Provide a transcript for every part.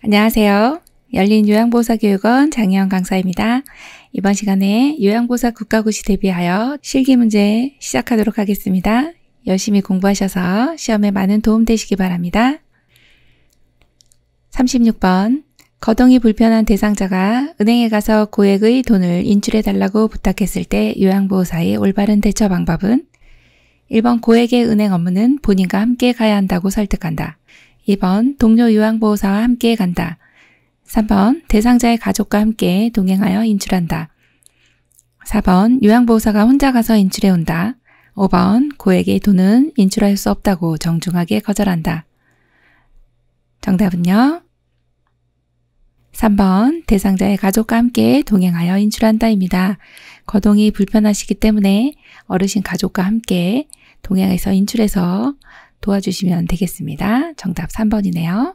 안녕하세요. 열린 요양보호사교육원 장혜원 강사입니다. 이번 시간에 요양보호사 국가고시 대비하여 실기 문제 시작하도록 하겠습니다. 열심히 공부하셔서 시험에 많은 도움 되시기 바랍니다. 36번 거동이 불편한 대상자가 은행에 가서 고액의 돈을 인출해 달라고 부탁했을 때 요양보호사의 올바른 대처 방법은 1번 고액의 은행 업무는 본인과 함께 가야 한다고 설득한다. 2번 동료 요양보호사와 함께 간다. 3번 대상자의 가족과 함께 동행하여 인출한다. 4번 요양보호사가 혼자 가서 인출해 온다. 5번 고액의 돈은 인출할 수 없다고 정중하게 거절한다. 정답은요. 3번 대상자의 가족과 함께 동행하여 인출한다입니다. 거동이 불편하시기 때문에 어르신 가족과 함께 동행해서 인출해서 도와주시면 되겠습니다. 정답 3번이네요.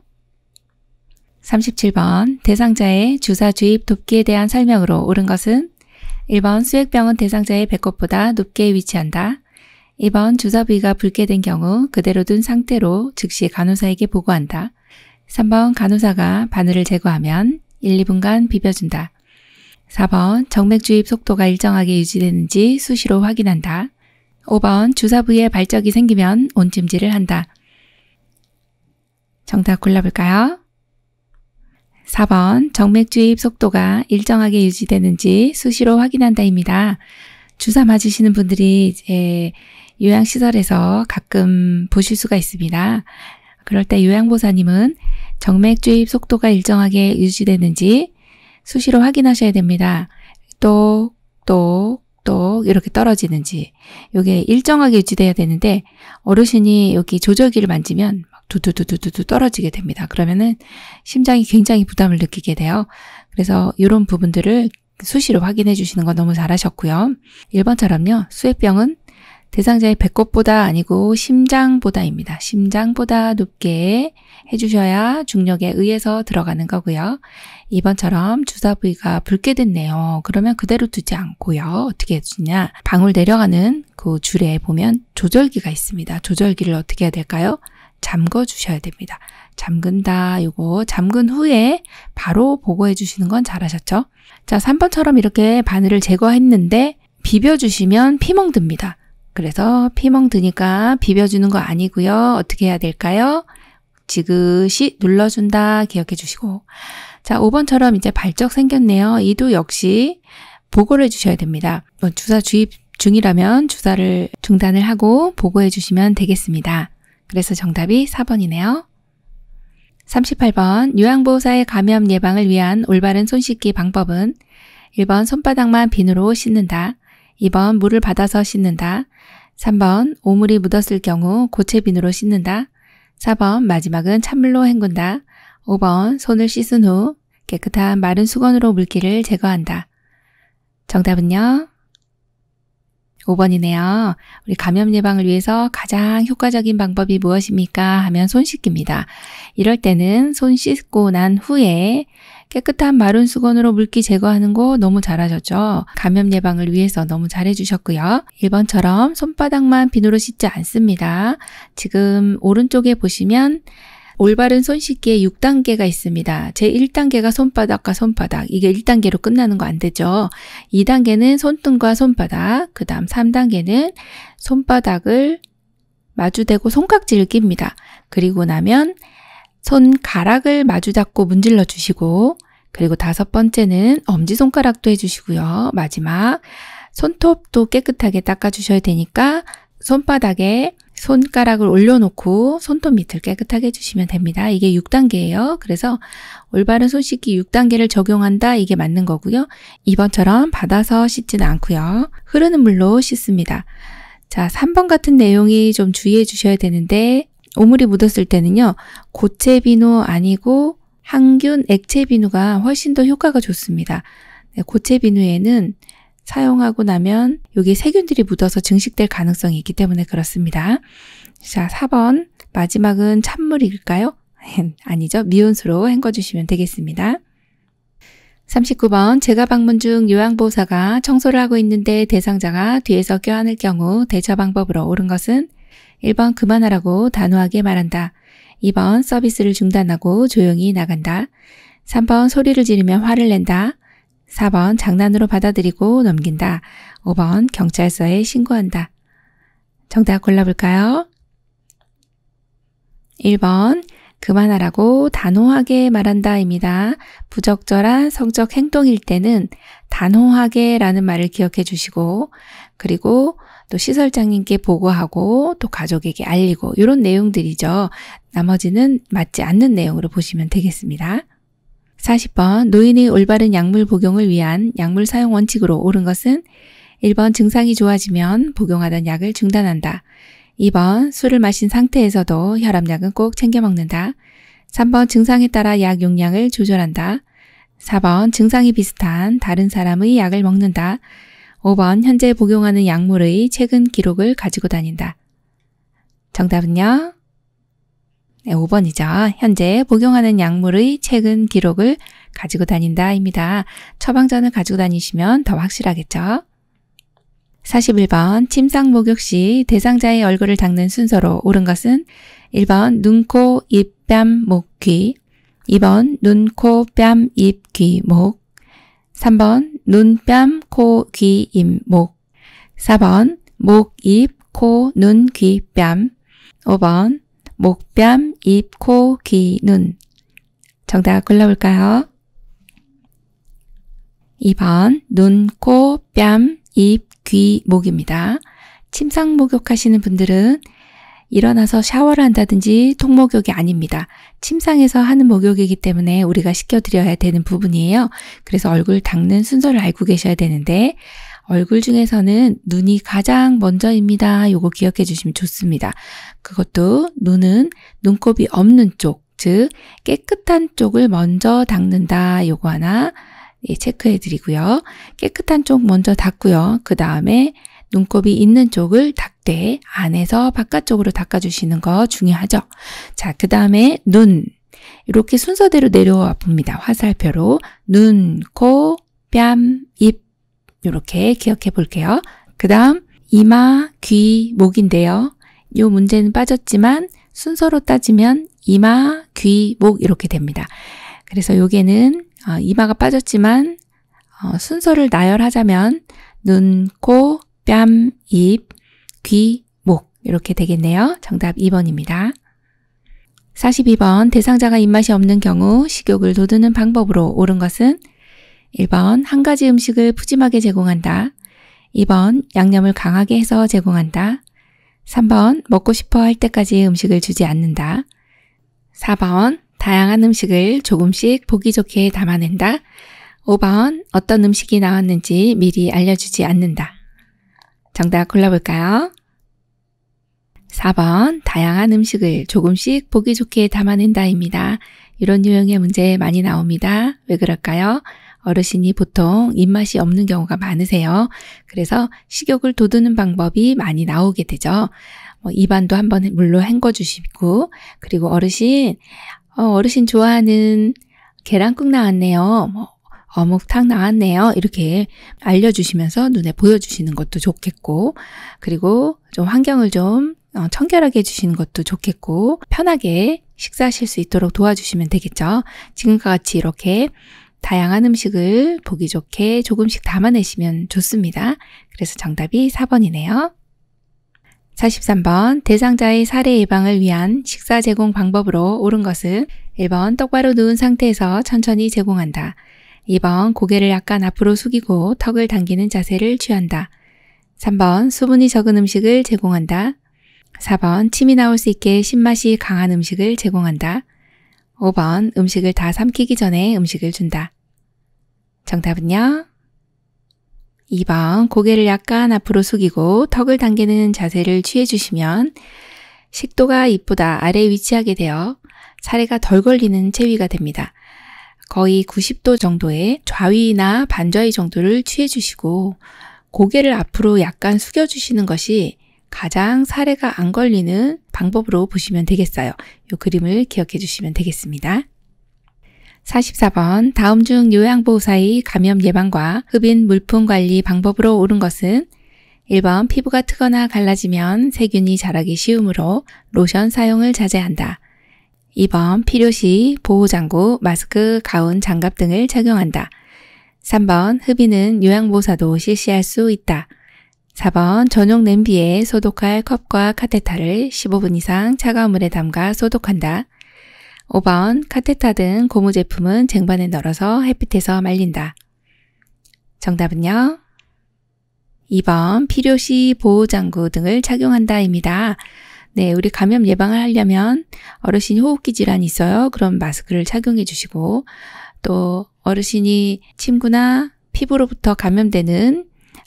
37번 대상자의 주사 주입 돕기에 대한 설명으로 옳은 것은 1번 수액병은 대상자의 배꼽보다 높게 위치한다. 2번 주사 비가 붉게 된 경우 그대로 둔 상태로 즉시 간호사에게 보고한다. 3번 간호사가 바늘을 제거하면 1, 2분간 비벼준다. 4번 정맥 주입 속도가 일정하게 유지되는지 수시로 확인한다. 5번 주사 부위에 발적이 생기면 온찜질을 한다. 정답 골라볼까요? 4번 정맥 주입 속도가 일정하게 유지되는지 수시로 확인한다입니다. 주사 맞으시는 분들이 이제 요양시설에서 가끔 보실 수가 있습니다. 그럴 때 요양보사님은 정맥 주입 속도가 일정하게 유지되는지 수시로 확인하셔야 됩니다. 똑, 똑, 똑똑 이렇게 떨어지는지 이게 일정하게 유지돼야 되는데 어르신이 여기 조절기를 만지면 막 두두두두두 떨어지게 됩니다. 그러면은 심장이 굉장히 부담을 느끼게 돼요. 그래서 이런 부분들을 수시로 확인해 주시는 거 너무 잘하셨고요. 1번처럼요. 수액병은 대상자의 배꼽보다 아니고 심장보다입니다. 심장보다 높게 해주셔야 중력에 의해서 들어가는 거고요. 이번처럼 주사 부위가 붉게 됐네요. 그러면 그대로 두지 않고요. 어떻게 해주냐? 방울 내려가는 그 줄에 보면 조절기가 있습니다. 조절기를 어떻게 해야 될까요? 잠궈 주셔야 됩니다. 잠근다 이거 잠근 후에 바로 보고해 주시는 건 잘하셨죠? 자 3번처럼 이렇게 바늘을 제거했는데 비벼주시면 피멍듭니다. 그래서 피멍드니까 비벼주는 거 아니고요. 어떻게 해야 될까요? 지그시 눌러준다 기억해 주시고 자, 5번처럼 이제 발적 생겼네요. 이도 역시 보고를 해주셔야 됩니다. 뭐 주사 주입 중이라면 주사를 중단을 하고 보고해 주시면 되겠습니다. 그래서 정답이 4번이네요. 38번 요양보호사의 감염 예방을 위한 올바른 손 씻기 방법은 1번 손바닥만 비누로 씻는다. 2번 물을 받아서 씻는다. 3번 오물이 묻었을 경우 고체 비누로 씻는다. 4번 마지막은 찬물로 헹군다. 5번 손을 씻은 후 깨끗한 마른 수건으로 물기를 제거한다. 정답은요? 5번이네요. 우리 감염 예방을 위해서 가장 효과적인 방법이 무엇입니까? 하면 손 씻기입니다. 이럴 때는 손 씻고 난 후에 깨끗한 마른 수건으로 물기 제거하는 거 너무 잘하셨죠? 감염 예방을 위해서 너무 잘해주셨고요. 1번처럼 손바닥만 비누로 씻지 않습니다. 지금 오른쪽에 보시면 올바른 손씻기에 6단계가 있습니다. 제 1단계가 손바닥과 손바닥. 이게 1단계로 끝나는 거 안 되죠. 2단계는 손등과 손바닥. 그 다음 3단계는 손바닥을 마주대고 손깍지를 낍니다. 그리고 나면 손가락을 마주잡고 문질러 주시고 그리고 다섯 번째는 엄지손가락도 해주시고요. 마지막 손톱도 깨끗하게 닦아주셔야 되니까 손바닥에 손가락을 올려놓고 손톱 밑을 깨끗하게 해주시면 됩니다. 이게 6단계예요. 그래서 올바른 손 씻기 6단계를 적용한다 이게 맞는 거고요. 이번처럼 받아서 씻지는 않고요. 흐르는 물로 씻습니다. 자, 3번 같은 내용이 좀 주의해 주셔야 되는데 오물이 묻었을 때는요. 고체 비누 아니고 항균 액체 비누가 훨씬 더 효과가 좋습니다. 네, 고체 비누에는 사용하고 나면 여기 세균들이 묻어서 증식될 가능성이 있기 때문에 그렇습니다. 자, 4번 마지막은 찬물일까요? 아니죠. 미온수로 헹궈주시면 되겠습니다. 39번 제가 방문 중 요양보호사가 청소를 하고 있는데 대상자가 뒤에서 껴안을 경우 대처 방법으로 옳은 것은 1번 그만하라고 단호하게 말한다. 2번 서비스를 중단하고 조용히 나간다. 3번 소리를 지르면 화를 낸다. 4번 장난으로 받아들이고 넘긴다. 5번 경찰서에 신고한다. 정답 골라볼까요? 1번 그만하라고 단호하게 말한다입니다. 부적절한 성적 행동일 때는 단호하게 라는 말을 기억해 주시고, 그리고 또 시설장님께 보고하고, 또 가족에게 알리고, 이런 내용들이죠. 나머지는 맞지 않는 내용으로 보시면 되겠습니다. 40번 노인의 올바른 약물 복용을 위한 약물 사용 원칙으로 옳은 것은 1번 증상이 좋아지면 복용하던 약을 중단한다. 2번 술을 마신 상태에서도 혈압약은 꼭 챙겨 먹는다. 3번 증상에 따라 약 용량을 조절한다. 4번 증상이 비슷한 다른 사람의 약을 먹는다. 5번 현재 복용하는 약물의 최근 기록을 가지고 다닌다. 정답은요? 네, 5번이죠. 현재 복용하는 약물의 최근 기록을 가지고 다닌다입니다. 처방전을 가지고 다니시면 더 확실하겠죠. 41번 침상 목욕 시 대상자의 얼굴을 닦는 순서로 옳은 것은 1번 눈, 코, 입, 뺨, 목, 귀 2번 눈, 코, 뺨, 입, 귀, 목 3번 눈, 뺨, 코, 귀, 입, 목 4번 목, 입, 코, 눈, 귀, 뺨 5번 목뺨, 입, 코, 귀, 눈. 정답 골라볼까요? 2번 눈, 코, 뺨, 입, 귀, 목입니다. 침상 목욕하시는 분들은 일어나서 샤워를 한다든지 통목욕이 아닙니다. 침상에서 하는 목욕이기 때문에 우리가 시켜드려야 되는 부분이에요. 그래서 얼굴 닦는 순서를 알고 계셔야 되는데 얼굴 중에서는 눈이 가장 먼저입니다. 요거 기억해 주시면 좋습니다. 그것도 눈은 눈곱이 없는 쪽, 즉 깨끗한 쪽을 먼저 닦는다. 요거 하나 예, 체크해 드리고요. 깨끗한 쪽 먼저 닦고요. 그 다음에 눈곱이 있는 쪽을 닦되 안에서 바깥쪽으로 닦아주시는 거 중요하죠. 자, 그 다음에 눈. 이렇게 순서대로 내려와 봅니다. 화살표로 눈, 코, 뺨, 입, 이렇게 기억해 볼게요. 그 다음 이마, 귀, 목인데요. 이 문제는 빠졌지만 순서로 따지면 이마, 귀, 목 이렇게 됩니다. 그래서 요게는 어, 이마가 빠졌지만 어, 순서를 나열하자면 눈, 코, 뺨, 입, 귀, 목 이렇게 되겠네요. 정답 2번입니다. 42번 대상자가 입맛이 없는 경우 식욕을 돋우는 방법으로 옳은 것은 1번 한 가지 음식을 푸짐하게 제공한다. 2번 양념을 강하게 해서 제공한다. 3번 먹고 싶어 할 때까지 음식을 주지 않는다. 4번 다양한 음식을 조금씩 보기 좋게 담아낸다. 5번 어떤 음식이 나왔는지 미리 알려주지 않는다. 정답 골라볼까요? 4번 다양한 음식을 조금씩 보기 좋게 담아낸다입니다. 이런 유형의 문제 많이 나옵니다. 왜 그럴까요? 어르신이 보통 입맛이 없는 경우가 많으세요. 그래서 식욕을 돋우는 방법이 많이 나오게 되죠. 뭐 입안도 한번 물로 헹궈 주시고 그리고 어르신 어, 어르신 좋아하는 계란국 나왔네요. 뭐 어묵탕 나왔네요. 이렇게 알려주시면서 눈에 보여주시는 것도 좋겠고, 그리고 좀 환경을 좀 어, 청결하게 해주시는 것도 좋겠고, 편하게 식사하실 수 있도록 도와주시면 되겠죠. 지금과 같이 이렇게 다양한 음식을 보기 좋게 조금씩 담아내시면 좋습니다. 그래서 정답이 4번이네요. 43번 대상자의 사례 예방을 위한 식사 제공 방법으로 옳은 것은 1번 똑바로 누운 상태에서 천천히 제공한다. 2번 고개를 약간 앞으로 숙이고 턱을 당기는 자세를 취한다. 3번 수분이 적은 음식을 제공한다. 4번 침이 나올 수 있게 신맛이 강한 음식을 제공한다. 5번 음식을 다 삼키기 전에 음식을 준다. 정답은요? 2번 고개를 약간 앞으로 숙이고 턱을 당기는 자세를 취해주시면 식도가 입보다 아래 에 위치하게 되어 사례가 덜 걸리는 체위가 됩니다. 거의 90도 정도의 좌위나 반좌위 정도를 취해주시고 고개를 앞으로 약간 숙여주시는 것이 가장 사례가 안 걸리는 방법으로 보시면 되겠어요. 이 그림을 기억해 주시면 되겠습니다. 44번 다음 중 요양보호사의 감염 예방과 흡인 물품 관리 방법으로 옳은 것은 1번 피부가 트거나 갈라지면 세균이 자라기 쉬우므로 로션 사용을 자제한다. 2번 필요시 보호장구, 마스크, 가운, 장갑 등을 착용한다. 3번 흡인은 요양보호사도 실시할 수 있다. 4번 전용 냄비에 소독할 컵과 카테타를 15분 이상 차가운 물에 담가 소독한다. 5번 카테타 등 고무 제품은 쟁반에 널어서 햇빛에서 말린다. 정답은요. 2번 필요시 보호장구 등을 착용한다입니다. 네, 우리 감염 예방을 하려면 어르신이 호흡기 질환이 있어요. 그럼 마스크를 착용해 주시고 또 어르신이 침구나 피부로부터 감염되는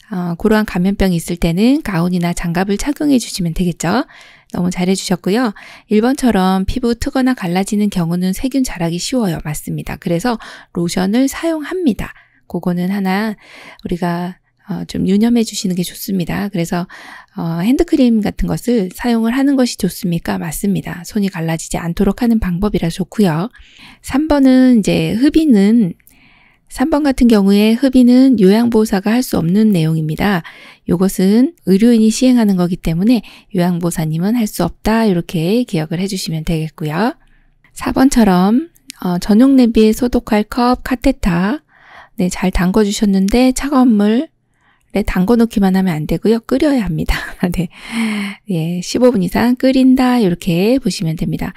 어, 그러한 감염병이 있을 때는 가운이나 장갑을 착용해 주시면 되겠죠. 너무 잘해 주셨고요. 1번처럼 피부 트거나 갈라지는 경우는 세균 자라기 쉬워요. 맞습니다. 그래서 로션을 사용합니다. 그거는 하나 우리가 어, 좀 유념해 주시는 게 좋습니다. 그래서 어, 핸드크림 같은 것을 사용을 하는 것이 좋습니까? 맞습니다. 손이 갈라지지 않도록 하는 방법이라 좋고요. 3번은 이제 흡인은 3번 같은 경우에 흡인은 요양보호사가 할 수 없는 내용입니다. 이것은 의료인이 시행하는 거기 때문에 요양보호사님은 할 수 없다 이렇게 기억을 해주시면 되겠고요. 4번처럼 어, 전용 냄비에 소독할 컵, 카테타 네, 잘 담궈주셨는데 차가운 물에 담궈놓기만 하면 안 되고요. 끓여야 합니다. 네, 예, 15분 이상 끓인다 이렇게 보시면 됩니다.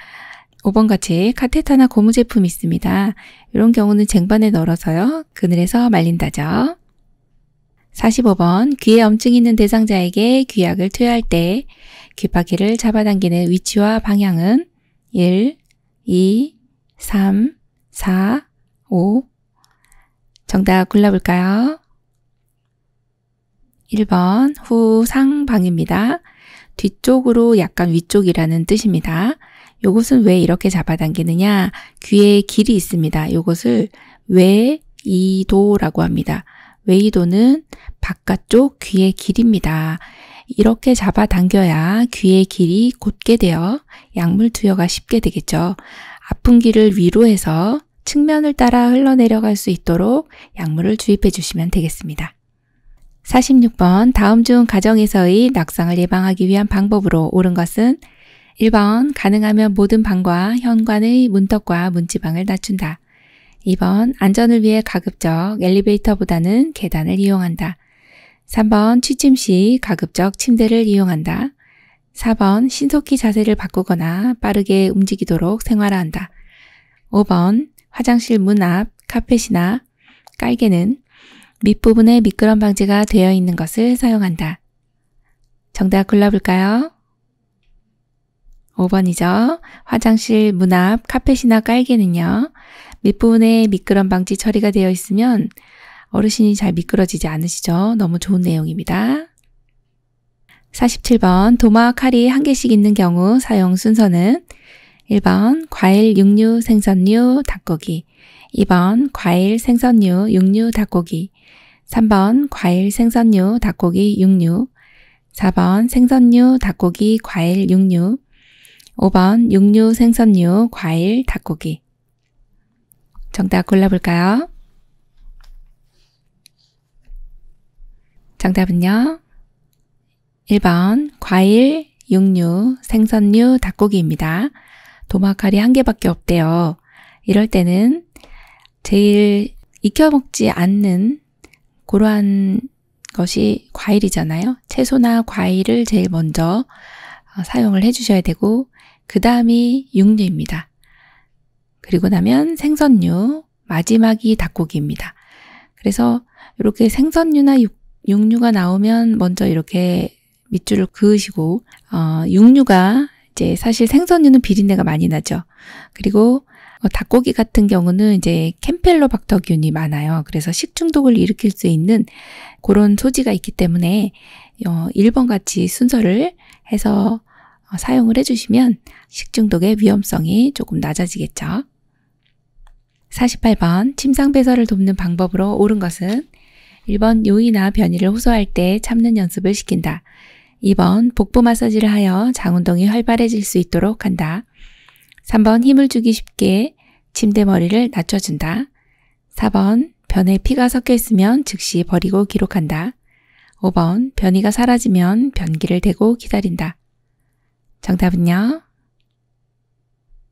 5번 같이 카테타나 고무 제품 있습니다. 이런 경우는 쟁반에 널어서요. 그늘에서 말린다죠. 45번 귀에 염증이 있는 대상자에게 귀약을 투여할 때 귓바퀴를 잡아당기는 위치와 방향은 1, 2, 3, 4, 5 정답 골라볼까요? 1번 후상방입니다. 뒤쪽으로 약간 위쪽이라는 뜻입니다. 이것은 왜 이렇게 잡아당기느냐? 귀에 길이 있습니다. 이것을 외이도라고 합니다. 외이도는 바깥쪽 귀의 길입니다. 이렇게 잡아당겨야 귀의 길이 곧게 되어 약물 투여가 쉽게 되겠죠. 아픈 길을 위로 해서 측면을 따라 흘러내려갈 수 있도록 약물을 주입해 주시면 되겠습니다. 46번 다음 중 가정에서의 낙상을 예방하기 위한 방법으로 옳은 것은 1번 가능하면 모든 방과 현관의 문턱과 문지방을 낮춘다. 2번 안전을 위해 가급적 엘리베이터보다는 계단을 이용한다. 3번 취침 시 가급적 침대를 이용한다. 4번 신속히 자세를 바꾸거나 빠르게 움직이도록 생활화한다. 5번 화장실 문 앞 카펫이나 깔개는 밑부분에 미끄럼 방지가 되어 있는 것을 사용한다. 정답 골라볼까요? 5번이죠. 화장실 문 앞 카펫이나 깔개는요. 밑부분에 미끄럼 방지 처리가 되어 있으면 어르신이 잘 미끄러지지 않으시죠? 너무 좋은 내용입니다. 47번 도마 칼이 한 개씩 있는 경우 사용 순서는 1번 과일, 육류, 생선류, 닭고기 2번 과일, 생선류, 육류, 닭고기 3번 과일, 생선류, 닭고기, 육류 4번 생선류, 닭고기, 과일, 육류 5번 육류, 생선류, 과일, 닭고기 정답 골라볼까요? 정답은요. 1번 과일, 육류, 생선류, 닭고기입니다. 도마칼이 한 개밖에 없대요. 이럴 때는 제일 익혀먹지 않는 고러한 것이 과일이잖아요. 채소나 과일을 제일 먼저 어, 사용을 해주셔야 되고 그 다음이 육류입니다. 그리고 나면 생선류, 마지막이 닭고기입니다. 그래서 이렇게 생선류나 육, 육류가 나오면 먼저 이렇게 밑줄을 그으시고 어, 육류가 이제 사실 생선류는 비린내가 많이 나죠. 그리고 어, 닭고기 같은 경우는 이제 캠펠로박터균이 많아요. 그래서 식중독을 일으킬 수 있는 그런 소지가 있기 때문에 어, 1번 같이 순서를 해서 어, 사용을 해주시면 식중독의 위험성이 조금 낮아지겠죠. 48번 침상 배설을 돕는 방법으로 옳은 것은 1번 요이나 변이를 호소할 때 참는 연습을 시킨다. 2번 복부 마사지를 하여 장운동이 활발해질 수 있도록 한다. 3번 힘을 주기 쉽게 침대 머리를 낮춰준다. 4번 변에 피가 섞여 있으면 즉시 버리고 기록한다. 5번 변이가 사라지면 변기를 대고 기다린다. 정답은요.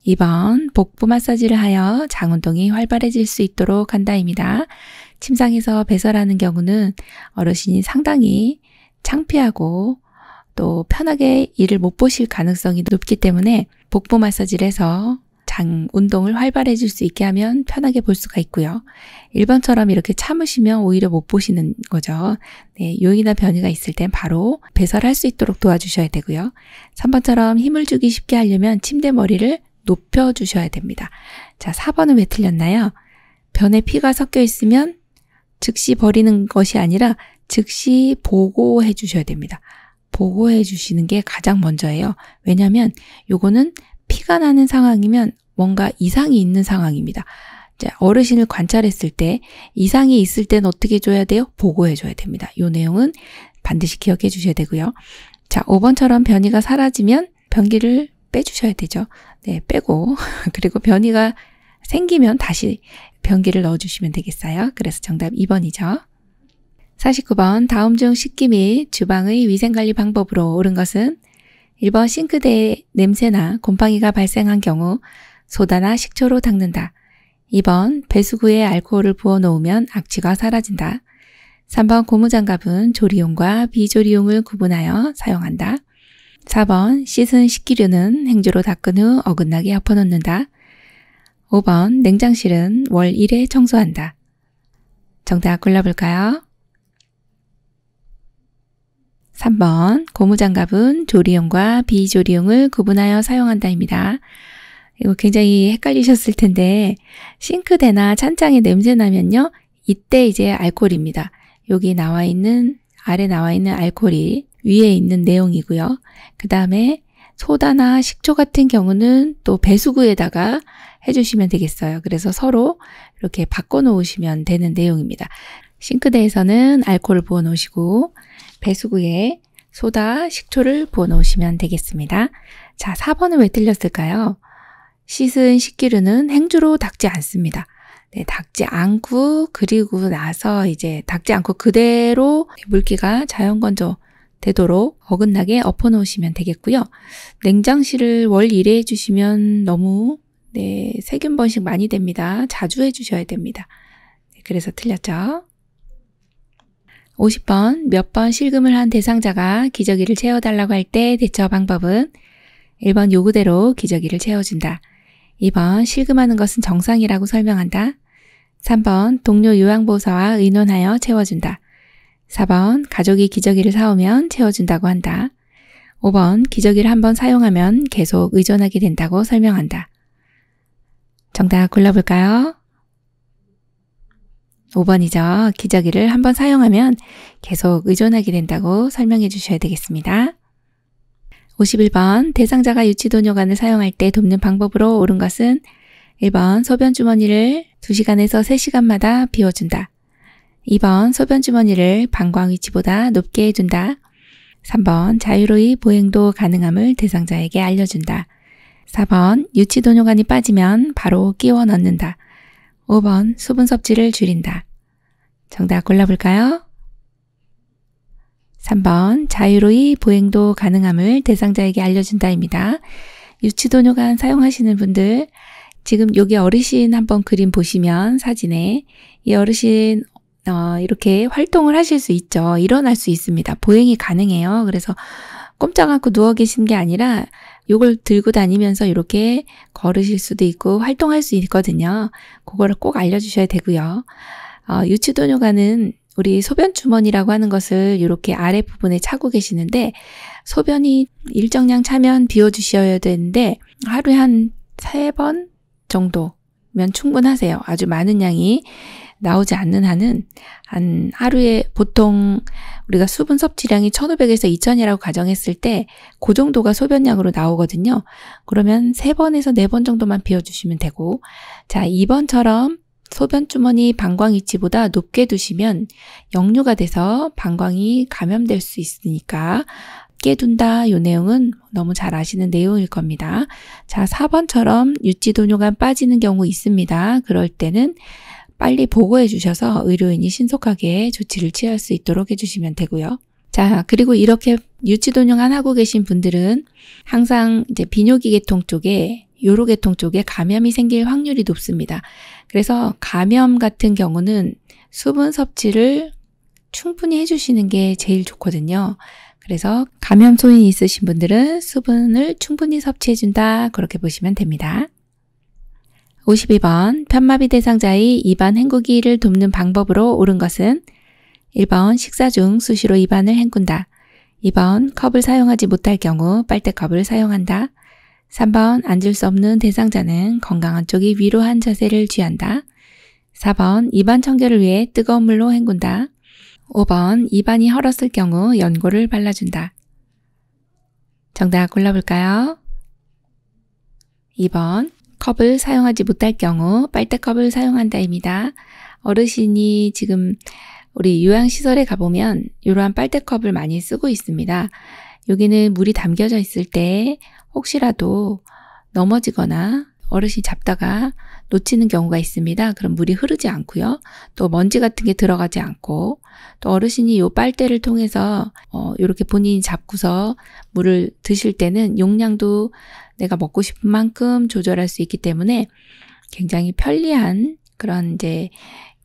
2번 복부 마사지를 하여 장 운동이 활발해질 수 있도록 한다입니다. 침상에서 배설하는 경우는 어르신이 상당히 창피하고 또 편하게 일을 못 보실 가능성이 높기 때문에 복부 마사지를 해서 장 운동을 활발해질 수 있게 하면 편하게 볼 수가 있고요. 1번처럼 이렇게 참으시면 오히려 못 보시는 거죠. 네, 요인이나 변이가 있을 땐 바로 배설할 수 있도록 도와주셔야 되고요. 3번처럼 힘을 주기 쉽게 하려면 침대 머리를 높여주셔야 됩니다. 자, 4번은 왜 틀렸나요? 변에 피가 섞여 있으면 즉시 버리는 것이 아니라 즉시 보고해 주셔야 됩니다. 보고해 주시는 게 가장 먼저예요. 왜냐하면 요거는 피가 나는 상황이면 뭔가 이상이 있는 상황입니다. 어르신을 관찰했을 때 이상이 있을 땐 어떻게 줘야 돼요? 보고해 줘야 됩니다. 이 내용은 반드시 기억해 주셔야 되고요. 자, 5번처럼 변이가 사라지면 변기를 빼주셔야 되죠. 네, 빼고 그리고 변이가 생기면 다시 변기를 넣어주시면 되겠어요. 그래서 정답 2번이죠. 49번 다음 중 식기 및 주방의 위생관리 방법으로 옳은 것은 1번 싱크대에 냄새나 곰팡이가 발생한 경우 소다나 식초로 닦는다. 2번 배수구에 알코올을 부어 놓으면 악취가 사라진다. 3번 고무장갑은 조리용과 비조리용을 구분하여 사용한다. 4번 씻은 식기류는 행주로 닦은 후 어긋나게 엎어놓는다. 5번 냉장실은 월 1회 청소한다. 정답 골라볼까요? 3번 고무장갑은 조리용과 비조리용을 구분하여 사용한다입니다. 이거 굉장히 헷갈리셨을 텐데 싱크대나 찬장에 냄새 나면요. 이때 이제 알코올입니다. 여기 나와 있는 아래 나와 있는 알코올이 위에 있는 내용이고요. 그 다음에 소다나 식초 같은 경우는 또 배수구에다가 해주시면 되겠어요. 그래서 서로 이렇게 바꿔 놓으시면 되는 내용입니다. 싱크대에서는 알코올 부어 놓으시고 배수구에 소다, 식초를 부어 놓으시면 되겠습니다. 자, 4번은 왜 틀렸을까요? 씻은 식기류는 행주로 닦지 않습니다. 네, 닦지 않고 그리고 나서 이제 닦지 않고 그대로 물기가 자연건조 되도록 어긋나게 엎어 놓으시면 되겠고요. 냉장실을 월 1회 해주시면 너무 네, 세균 번식 많이 됩니다. 자주 해주셔야 됩니다. 네, 그래서 틀렸죠. 50번 몇 번 실금을 한 대상자가 기저귀를 채워달라고 할 때 대처 방법은 1번 요구대로 기저귀를 채워준다. 2번 실금하는 것은 정상이라고 설명한다. 3번 동료 요양보호사와 의논하여 채워준다. 4번 가족이 기저귀를 사오면 채워준다고 한다. 5번 기저귀를 한번 사용하면 계속 의존하게 된다고 설명한다. 정답 골라볼까요? 5번이죠. 기저귀를 한번 사용하면 계속 의존하게 된다고 설명해 주셔야 되겠습니다. 51번 대상자가 유치도뇨관을 사용할 때 돕는 방법으로 옳은 것은 1번 소변주머니를 2시간에서 3시간마다 비워준다. 2번 소변주머니를 방광 위치보다 높게 해준다. 3번 자유로이 보행도 가능함을 대상자에게 알려준다. 4번 유치도뇨관이 빠지면 바로 끼워 넣는다. 5번 수분 섭취를 줄인다. 정답 골라볼까요? 3번 자유로이 보행도 가능함을 대상자에게 알려준다입니다. 유치도뇨관 사용하시는 분들 지금 여기 어르신 한번 그림 보시면 사진에 이 어르신 어, 이렇게 활동을 하실 수 있죠. 일어날 수 있습니다. 보행이 가능해요. 그래서 꼼짝 않고 누워 계신 게 아니라 요걸 들고 다니면서 이렇게 걸으실 수도 있고 활동할 수 있거든요. 그거를 꼭 알려주셔야 되고요. 어, 유치돈 요가는 우리 소변 주머니라고 하는 것을 이렇게 아래 부분에 차고 계시는데 소변이 일정량 차면 비워주셔야 되는데 하루에 한세 번 정도면 충분하세요. 아주 많은 양이 나오지 않는 한은 한 하루에 보통 우리가 수분 섭취량이 1500에서 2000이라고 가정했을 때그 정도가 소변량으로 나오거든요. 그러면 3번에서 4번 정도만 비워주시면 되고 자 2번처럼 소변주머니 방광위치보다 높게 두시면 역류가 돼서 방광이 감염될 수 있으니까 깨둔다 요 내용은 너무 잘 아시는 내용일 겁니다. 자, 4번처럼 유치도뇨가 빠지는 경우 있습니다. 그럴 때는 빨리 보고해 주셔서 의료인이 신속하게 조치를 취할 수 있도록 해주시면 되고요. 자, 그리고 이렇게 유치동영안 하고 계신 분들은 항상 이제 비뇨기계통 쪽에 요로계통 쪽에 감염이 생길 확률이 높습니다. 그래서 감염 같은 경우는 수분 섭취를 충분히 해주시는 게 제일 좋거든요. 그래서 감염 소인 이 있으신 분들은 수분을 충분히 섭취해준다 그렇게 보시면 됩니다. 52번 편마비 대상자의 입안 헹구기를 돕는 방법으로 옳은 것은 1번 식사 중 수시로 입안을 헹군다. 2번 컵을 사용하지 못할 경우 빨대컵을 사용한다. 3번 앉을 수 없는 대상자는 건강한 쪽이 위로한 자세를 취한다. 4번 입안 청결을 위해 뜨거운 물로 헹군다. 5번 입안이 헐었을 경우 연고를 발라준다. 정답 골라볼까요? 2번 컵을 사용하지 못할 경우 빨대컵을 사용한다입니다. 어르신이 지금 우리 요양시설에 가보면 이러한 빨대컵을 많이 쓰고 있습니다. 여기는 물이 담겨져 있을 때 혹시라도 넘어지거나 어르신 잡다가 놓치는 경우가 있습니다. 그럼 물이 흐르지 않고요. 또 먼지 같은 게 들어가지 않고 또 어르신이 이 빨대를 통해서 어, 이렇게 본인이 잡고서 물을 드실 때는 용량도 내가 먹고 싶은 만큼 조절할 수 있기 때문에 굉장히 편리한 그런 이제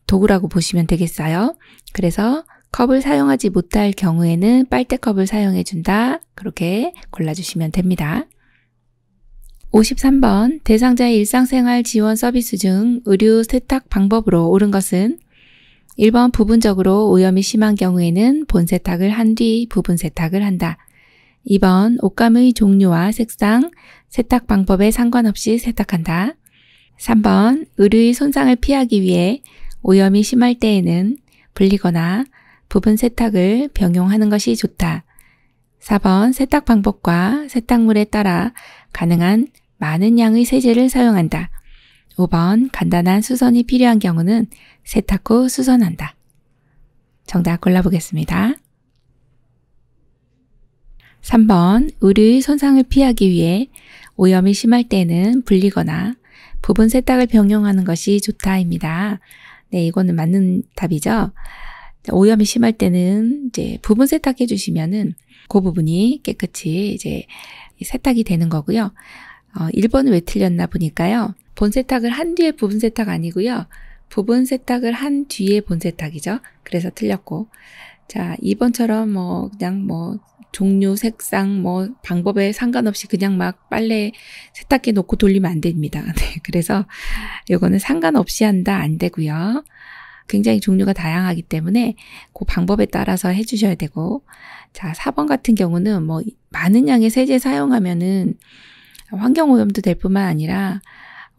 도구라고 보시면 되겠어요. 그래서 컵을 사용하지 못할 경우에는 빨대컵을 사용해준다. 그렇게 골라주시면 됩니다. 53번 대상자의 일상생활 지원 서비스 중 의류 세탁 방법으로 옳은 것은 1번 부분적으로 오염이 심한 경우에는 본 세탁을 한 뒤 부분 세탁을 한다. 2번 옷감의 종류와 색상, 세탁 방법에 상관없이 세탁한다. 3번 의류의 손상을 피하기 위해 오염이 심할 때에는 불리거나 부분 세탁을 병용하는 것이 좋다. 4번 세탁 방법과 세탁물에 따라 가능한 많은 양의 세제를 사용한다. 5번 간단한 수선이 필요한 경우는 세탁 후 수선한다. 정답 골라보겠습니다. 3번 의류의 손상을 피하기 위해 오염이 심할 때는 불리거나 부분 세탁을 병용하는 것이 좋다입니다. 네, 이거는 맞는 답이죠. 오염이 심할 때는 이제 부분 세탁해 주시면은 그 부분이 깨끗이 이제 세탁이 되는 거고요. 어, 1번은 왜 틀렸나 보니까요. 본 세탁을 한 뒤에 부분 세탁 아니고요. 부분 세탁을 한 뒤에 본 세탁이죠. 그래서 틀렸고. 자, 2번처럼 뭐 그냥 뭐 종류, 색상, 뭐 방법에 상관없이 그냥 막 빨래 세탁기 놓고 돌리면 안 됩니다. 네, 그래서 요거는 상관없이 한다 안 되고요. 굉장히 종류가 다양하기 때문에 그 방법에 따라서 해주셔야 되고 자 4번 같은 경우는 뭐 많은 양의 세제 사용하면은 환경오염도 될 뿐만 아니라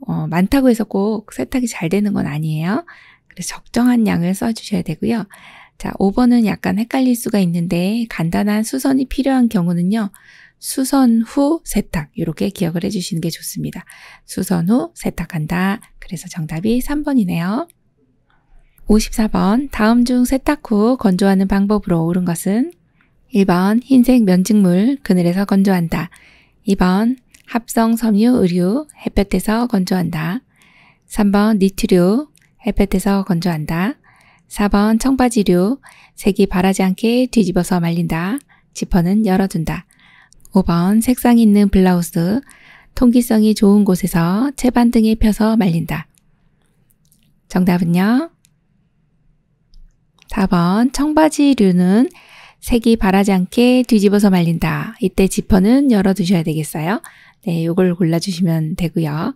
어, 많다고 해서 꼭 세탁이 잘 되는 건 아니에요. 그래서 적정한 양을 써주셔야 되고요. 자, 5번은 약간 헷갈릴 수가 있는데 간단한 수선이 필요한 경우는요. 수선 후 세탁 이렇게 기억을 해주시는 게 좋습니다. 수선 후 세탁한다. 그래서 정답이 3번이네요. 54번 다음 중 세탁 후 건조하는 방법으로 옳은 것은 1번 흰색 면직물 그늘에서 건조한다. 2번 합성 섬유 의류 햇볕에서 건조한다. 3번 니트류 햇볕에서 건조한다. 4번 청바지류, 색이 바라지 않게 뒤집어서 말린다. 지퍼는 열어둔다. 5번 색상 있는 블라우스, 통기성이 좋은 곳에서 채반 등에 펴서 말린다. 정답은요? 4번 청바지류는 색이 바라지 않게 뒤집어서 말린다. 이때 지퍼는 열어두셔야 되겠어요. 네, 요걸 골라주시면 되고요.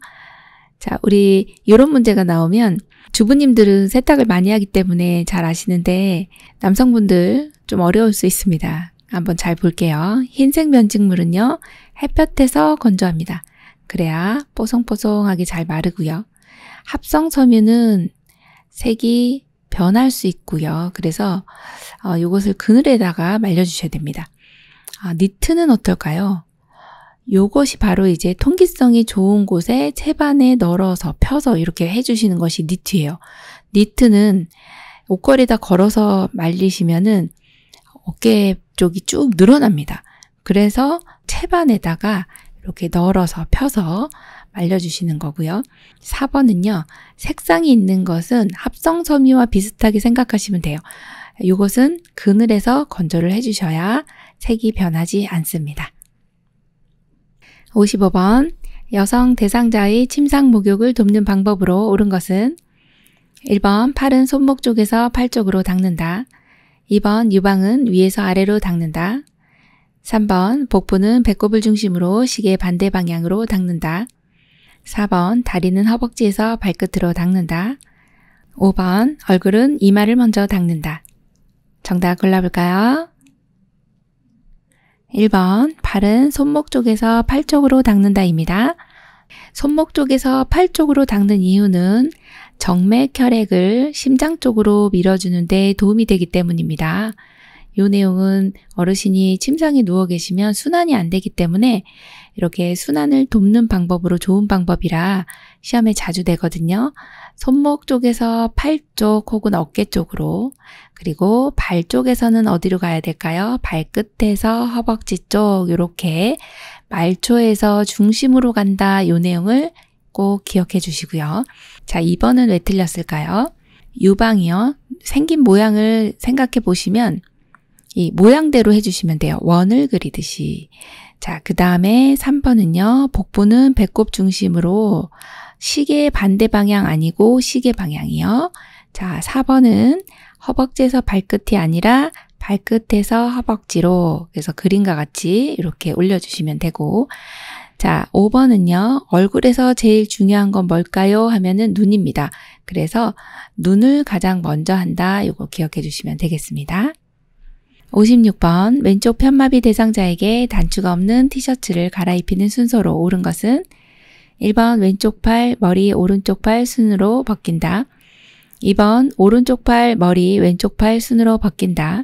자, 우리 이런 문제가 나오면 주부님들은 세탁을 많이 하기 때문에 잘 아시는데 남성분들 좀 어려울 수 있습니다. 한번 잘 볼게요. 흰색 면직물은요. 햇볕에서 건조합니다. 그래야 뽀송뽀송하게 잘 마르고요. 합성 섬유는 색이 변할 수 있고요. 그래서 어, 이것을 그늘에다가 말려주셔야 됩니다. 아, 니트는 어떨까요? 요것이 바로 이제 통기성이 좋은 곳에 채반에 널어서 펴서 이렇게 해주시는 것이 니트예요. 니트는 옷걸이다 걸어서 말리시면은 어깨 쪽이 쭉 늘어납니다. 그래서 채반에다가 이렇게 널어서 펴서 말려주시는 거고요. 4번은요. 색상이 있는 것은 합성 섬유와 비슷하게 생각하시면 돼요. 이것은 그늘에서 건조를 해주셔야 색이 변하지 않습니다. 55번 여성 대상자의 침상 목욕을 돕는 방법으로 옳은 것은 1번 팔은 손목 쪽에서 팔 쪽으로 닦는다. 2번 유방은 위에서 아래로 닦는다. 3번 복부는 배꼽을 중심으로 시계 반대 방향으로 닦는다. 4번 다리는 허벅지에서 발끝으로 닦는다. 5번 얼굴은 이마를 먼저 닦는다. 정답 골라볼까요? 1번 발은 손목 쪽에서 팔 쪽으로 닦는다입니다. 손목 쪽에서 팔 쪽으로 닦는 이유는 정맥 혈액을 심장 쪽으로 밀어주는데 도움이 되기 때문입니다. 이 내용은 어르신이 침상에 누워 계시면 순환이 안 되기 때문에 이렇게 순환을 돕는 방법으로 좋은 방법이라 시험에 자주 되거든요. 손목 쪽에서 팔 쪽 혹은 어깨 쪽으로 그리고 발 쪽에서는 어디로 가야 될까요? 발끝에서 허벅지 쪽 이렇게 말초에서 중심으로 간다 요 내용을 꼭 기억해 주시고요. 자, 2번은 왜 틀렸을까요? 유방이요. 생긴 모양을 생각해 보시면 이 모양대로 해주시면 돼요. 원을 그리듯이. 자, 그 다음에 3번은요. 복부는 배꼽 중심으로 시계 의 반대 방향 아니고 시계 방향이요. 자, 4번은 허벅지에서 발끝이 아니라 발끝에서 허벅지로 그래서 그림과 같이 이렇게 올려주시면 되고 자, 5번은요. 얼굴에서 제일 중요한 건 뭘까요? 하면은 눈입니다. 그래서 눈을 가장 먼저 한다. 이거 기억해 주시면 되겠습니다. 56번 왼쪽 편마비 대상자에게 단추가 없는 티셔츠를 갈아입히는 순서로 오른 것은 1번 왼쪽 팔, 머리, 오른쪽 팔 순으로 벗긴다. 2번 오른쪽 팔, 머리, 왼쪽 팔 순으로 벗긴다.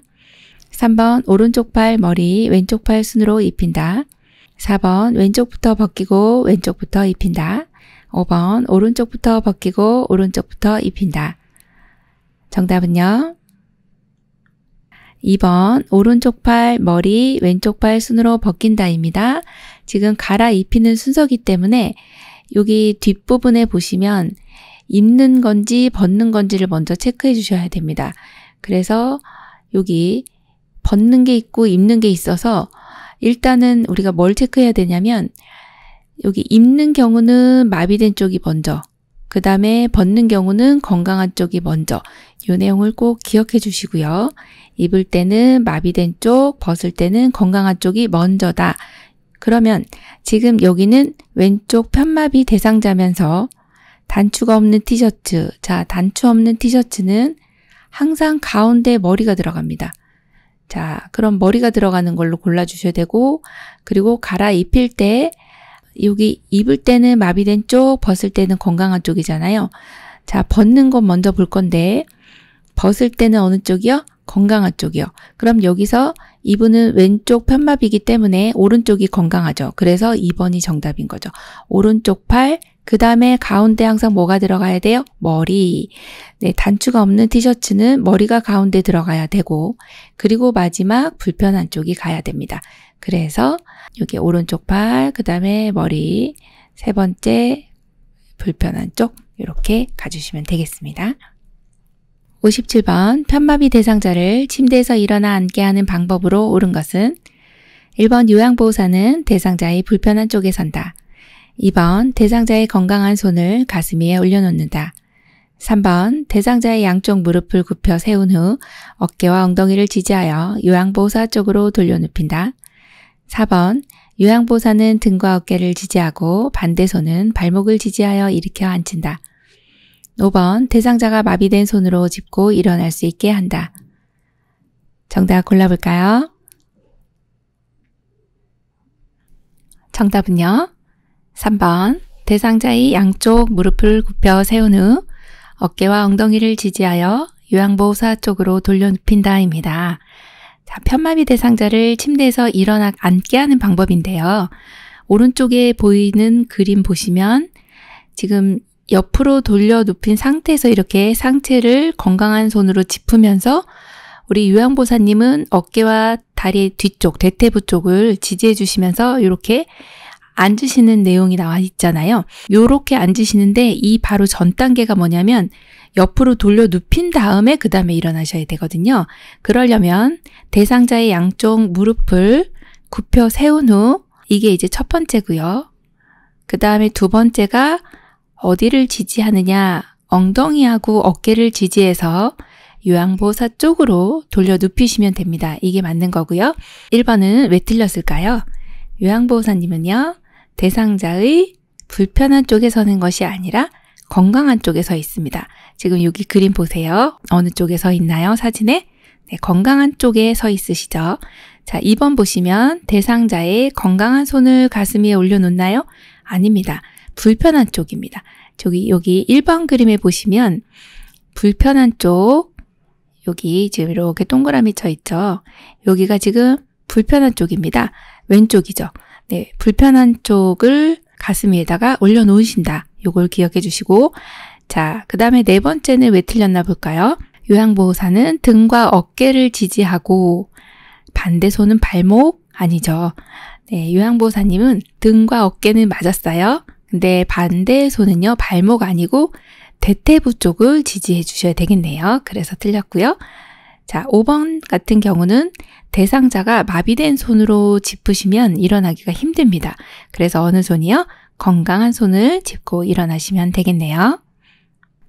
3번 오른쪽 팔, 머리, 왼쪽 팔 순으로 입힌다. 4번 왼쪽부터 벗기고 왼쪽부터 입힌다. 5번 오른쪽부터 벗기고 오른쪽부터 입힌다. 정답은요. 2번 오른쪽 팔, 머리, 왼쪽 팔 순으로 벗긴다입니다. 지금 갈아입히는 순서기 때문에 여기 뒷부분에 보시면 입는 건지 벗는 건지를 먼저 체크해 주셔야 됩니다. 그래서 여기 벗는 게 있고 입는 게 있어서 일단은 우리가 뭘 체크해야 되냐면 여기 입는 경우는 마비된 쪽이 먼저 그 다음에 벗는 경우는 건강한 쪽이 먼저 이 내용을 꼭 기억해 주시고요. 입을 때는 마비된 쪽, 벗을 때는 건강한 쪽이 먼저다. 그러면 지금 여기는 왼쪽 편마비 대상자면서 단추가 없는 티셔츠. 자, 단추 없는 티셔츠는 항상 가운데 머리가 들어갑니다. 자, 그럼 머리가 들어가는 걸로 골라주셔야 되고, 그리고 갈아입힐 때, 여기 입을 때는 마비된 쪽, 벗을 때는 건강한 쪽이잖아요. 자, 벗는 건 먼저 볼 건데, 벗을 때는 어느 쪽이요? 건강한 쪽이요. 그럼 여기서 이분은 왼쪽 편마비기 때문에 오른쪽이 건강하죠. 그래서 2번이 정답인 거죠. 오른쪽 팔, 그 다음에 가운데 항상 뭐가 들어가야 돼요? 머리. 네, 단추가 없는 티셔츠는 머리가 가운데 들어가야 되고, 그리고 마지막 불편한 쪽이 가야 됩니다. 그래서 여기 오른쪽 팔, 그 다음에 머리, 세 번째 불편한 쪽, 이렇게 가주시면 되겠습니다. 57번 편마비 대상자를 침대에서 일어나 앉게 하는 방법으로 옳은 것은 1번 요양보호사는 대상자의 불편한 쪽에 선다. 2번 대상자의 건강한 손을 가슴 위에 올려놓는다. 3번 대상자의 양쪽 무릎을 굽혀 세운 후 어깨와 엉덩이를 지지하여 요양보호사 쪽으로 돌려눕힌다. 4번 요양보호사는 등과 어깨를 지지하고 반대손은 발목을 지지하여 일으켜 앉힌다. 5번 대상자가 마비된 손으로 짚고 일어날 수 있게 한다. 정답 골라볼까요? 정답은요. 3번 대상자의 양쪽 무릎을 굽혀 세운 후 어깨와 엉덩이를 지지하여 요양보호사 쪽으로 돌려눕힌다입니다. 자, 편마비 대상자를 침대에서 일어나 앉게 하는 방법인데요. 오른쪽에 보이는 그림 보시면 지금 옆으로 돌려 눕힌 상태에서 이렇게 상체를 건강한 손으로 짚으면서 우리 유양보사님은 어깨와 다리 뒤쪽, 대퇴부 쪽을 지지해 주시면서 이렇게 앉으시는 내용이 나와 있잖아요. 이렇게 앉으시는데 이 바로 전 단계가 뭐냐면 옆으로 돌려 눕힌 다음에 그 다음에 일어나셔야 되거든요. 그러려면 대상자의 양쪽 무릎을 굽혀 세운 후 이게 이제 첫 번째고요. 그 다음에 두 번째가 어디를 지지하느냐? 엉덩이하고 어깨를 지지해서 요양보호사 쪽으로 돌려 눕히시면 됩니다. 이게 맞는 거고요. 1번은 왜 틀렸을까요? 요양보호사님은요. 대상자의 불편한 쪽에 서는 것이 아니라 건강한 쪽에 서 있습니다. 지금 여기 그림 보세요. 어느 쪽에 서 있나요? 사진에? 네, 건강한 쪽에 서 있으시죠? 자, 2번 보시면 대상자의 건강한 손을 가슴 위에 올려놓나요? 아닙니다. 불편한 쪽입니다. 저기 여기 1번 그림에 보시면 불편한 쪽 여기 지금 이렇게 동그라미 쳐 있죠. 여기가 지금 불편한 쪽입니다. 왼쪽이죠. 네, 불편한 쪽을 가슴 위에다가 올려놓으신다. 요걸 기억해 주시고 자, 그 다음에 네 번째는 왜 틀렸나 볼까요? 요양보호사는 등과 어깨를 지지하고 반대 손은 발목 아니죠. 네, 요양보호사님은 등과 어깨는 맞았어요. 근데 반대 손은요, 발목 아니고 대퇴부 쪽을 지지해 주셔야 되겠네요. 그래서 틀렸고요. 자, 5번 같은 경우는 대상자가 마비된 손으로 짚으시면 일어나기가 힘듭니다. 그래서 어느 손이요? 건강한 손을 짚고 일어나시면 되겠네요.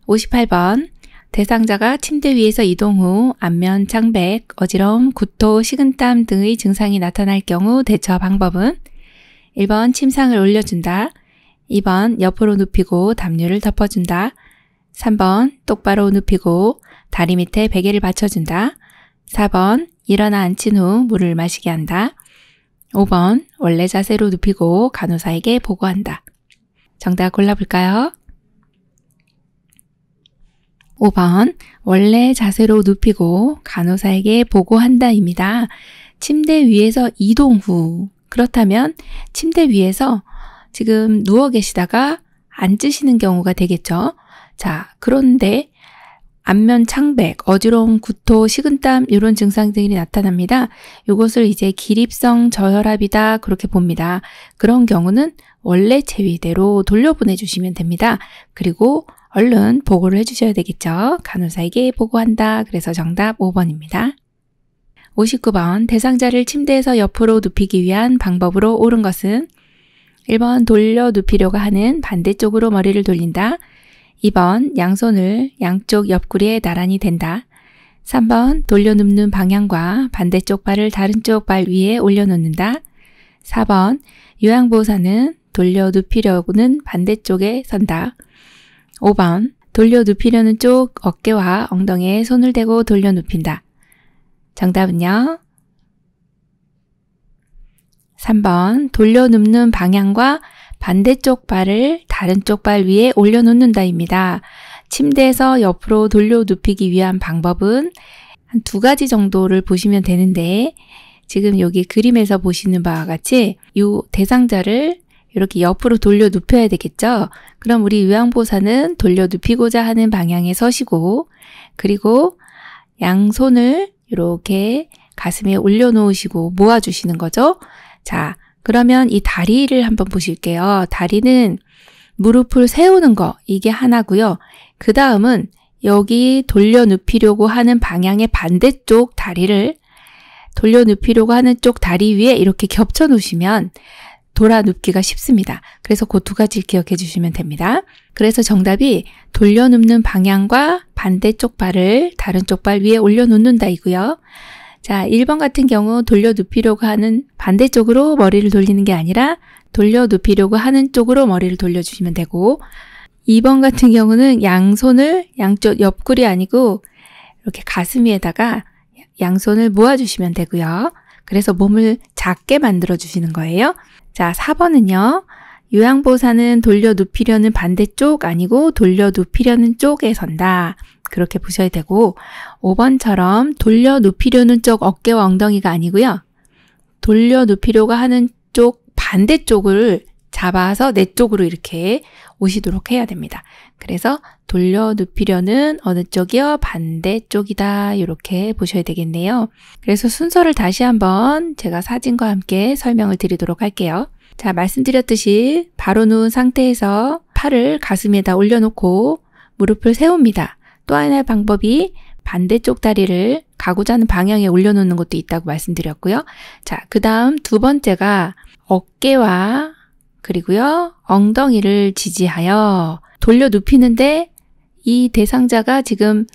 58번. 대상자가 침대 위에서 이동 후 안면 창백, 어지러움, 구토, 식은땀 등의 증상이 나타날 경우 대처 방법은 1번 침상을 올려준다. 2번 옆으로 눕히고 담요를 덮어준다. 3번 똑바로 눕히고 다리 밑에 베개를 받쳐준다. 4번 일어나 앉힌 후 물을 마시게 한다. 5번 원래 자세로 눕히고 간호사에게 보고한다. 정답 골라볼까요? 5번 원래 자세로 눕히고 간호사에게 보고한다입니다. 침대 위에서 이동 후 그렇다면 침대 위에서 지금 누워 계시다가 앉으시는 경우가 되겠죠. 자, 그런데 안면 창백, 어지러움, 구토, 식은땀 이런 증상들이 나타납니다. 이것을 이제 기립성 저혈압이다 그렇게 봅니다. 그런 경우는 원래 체위대로 돌려보내주시면 됩니다. 그리고 얼른 보고를 해주셔야 되겠죠. 간호사에게 보고한다. 그래서 정답 5번입니다. 59번 대상자를 침대에서 옆으로 눕히기 위한 방법으로 옳은 것은 1번 돌려 눕히려고 하는 반대쪽으로 머리를 돌린다. 2번 양손을 양쪽 옆구리에 나란히 댄다. 3번 돌려 눕는 방향과 반대쪽 발을 다른 쪽 발 위에 올려놓는다. 4번 요양보호사는 돌려 눕히려고는 반대쪽에 선다. 5번 돌려 눕히려는 쪽 어깨와 엉덩이에 손을 대고 돌려 눕힌다. 정답은요. 3번 돌려눕는 방향과 반대쪽 발을 다른 쪽 발 위에 올려놓는다입니다. 침대에서 옆으로 돌려눕히기 위한 방법은 한 두 가지 정도를 보시면 되는데 지금 여기 그림에서 보시는 바와 같이 이 대상자를 이렇게 옆으로 돌려 눕혀야 되겠죠? 그럼 우리 유양보사는 돌려 눕히고자 하는 방향에 서시고 그리고 양손을 이렇게 가슴에 올려놓으시고 모아주시는 거죠. 자, 그러면 이 다리를 한번 보실게요. 다리는 무릎을 세우는 거, 이게 하나고요. 그 다음은 여기 돌려 눕히려고 하는 방향의 반대쪽 다리를 돌려 눕히려고 하는 쪽 다리 위에 이렇게 겹쳐 놓으시면 돌아 눕기가 쉽습니다. 그래서 그 두가지 기억해 주시면 됩니다. 그래서 정답이 돌려 눕는 방향과 반대쪽 발을 다른 쪽 발 위에 올려 놓는다 이고요. 자, 1번 같은 경우 돌려눕히려고 하는 반대쪽으로 머리를 돌리는 게 아니라 돌려눕히려고 하는 쪽으로 머리를 돌려주시면 되고 2번 같은 경우는 양손을 양쪽 옆구리 아니고 이렇게 가슴 위에다가 양손을 모아주시면 되고요. 그래서 몸을 작게 만들어주시는 거예요. 자, 4번은요. 요양보사는 돌려눕히려는 반대쪽 아니고 돌려눕히려는 쪽에 선다. 그렇게 보셔야 되고 5번처럼 돌려 눕히려는 쪽 어깨와 엉덩이가 아니고요. 돌려 눕히려고 하는 쪽 반대쪽을 잡아서 내 쪽으로 이렇게 오시도록 해야 됩니다. 그래서 돌려 눕히려는 어느 쪽이요? 반대쪽이다. 이렇게 보셔야 되겠네요. 그래서 순서를 다시 한번 제가 사진과 함께 설명을 드리도록 할게요. 자, 말씀드렸듯이 바로 누운 상태에서 팔을 가슴에다 올려놓고 무릎을 세웁니다. 또 하나의 방법이 반대쪽 다리를 가고자는 하 방향에 올려놓는 것도 있다고 말씀드렸고요. 자, 그 다음 두 번째가 어깨와 그리고요 엉덩이를 지지하여 돌려 눕히는데 이 대상자가 지금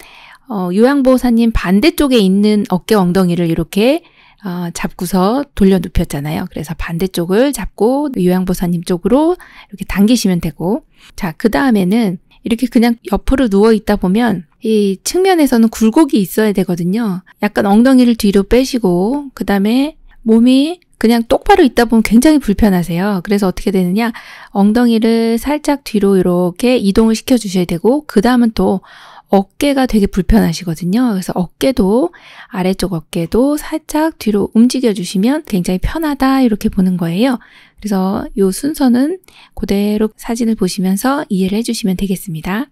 어, 요양보호사님 반대쪽에 있는 어깨 엉덩이를 이렇게 어, 잡고서 돌려 눕혔잖아요. 그래서 반대쪽을 잡고 요양보사님 호 쪽으로 이렇게 당기시면 되고 자, 그 다음에는 이렇게 그냥 옆으로 누워 있다 보면 이 측면에서는 굴곡이 있어야 되거든요. 약간 엉덩이를 뒤로 빼시고 그 다음에 몸이 그냥 똑바로 있다 보면 굉장히 불편하세요. 그래서 어떻게 되느냐 엉덩이를 살짝 뒤로 이렇게 이동을 시켜 주셔야 되고 그 다음은 또 어깨가 되게 불편하시거든요. 그래서 어깨도 아래쪽 어깨도 살짝 뒤로 움직여 주시면 굉장히 편하다 이렇게 보는 거예요. 그래서 이 순서는 그대로 사진을 보시면서 이해를 해주시면 되겠습니다.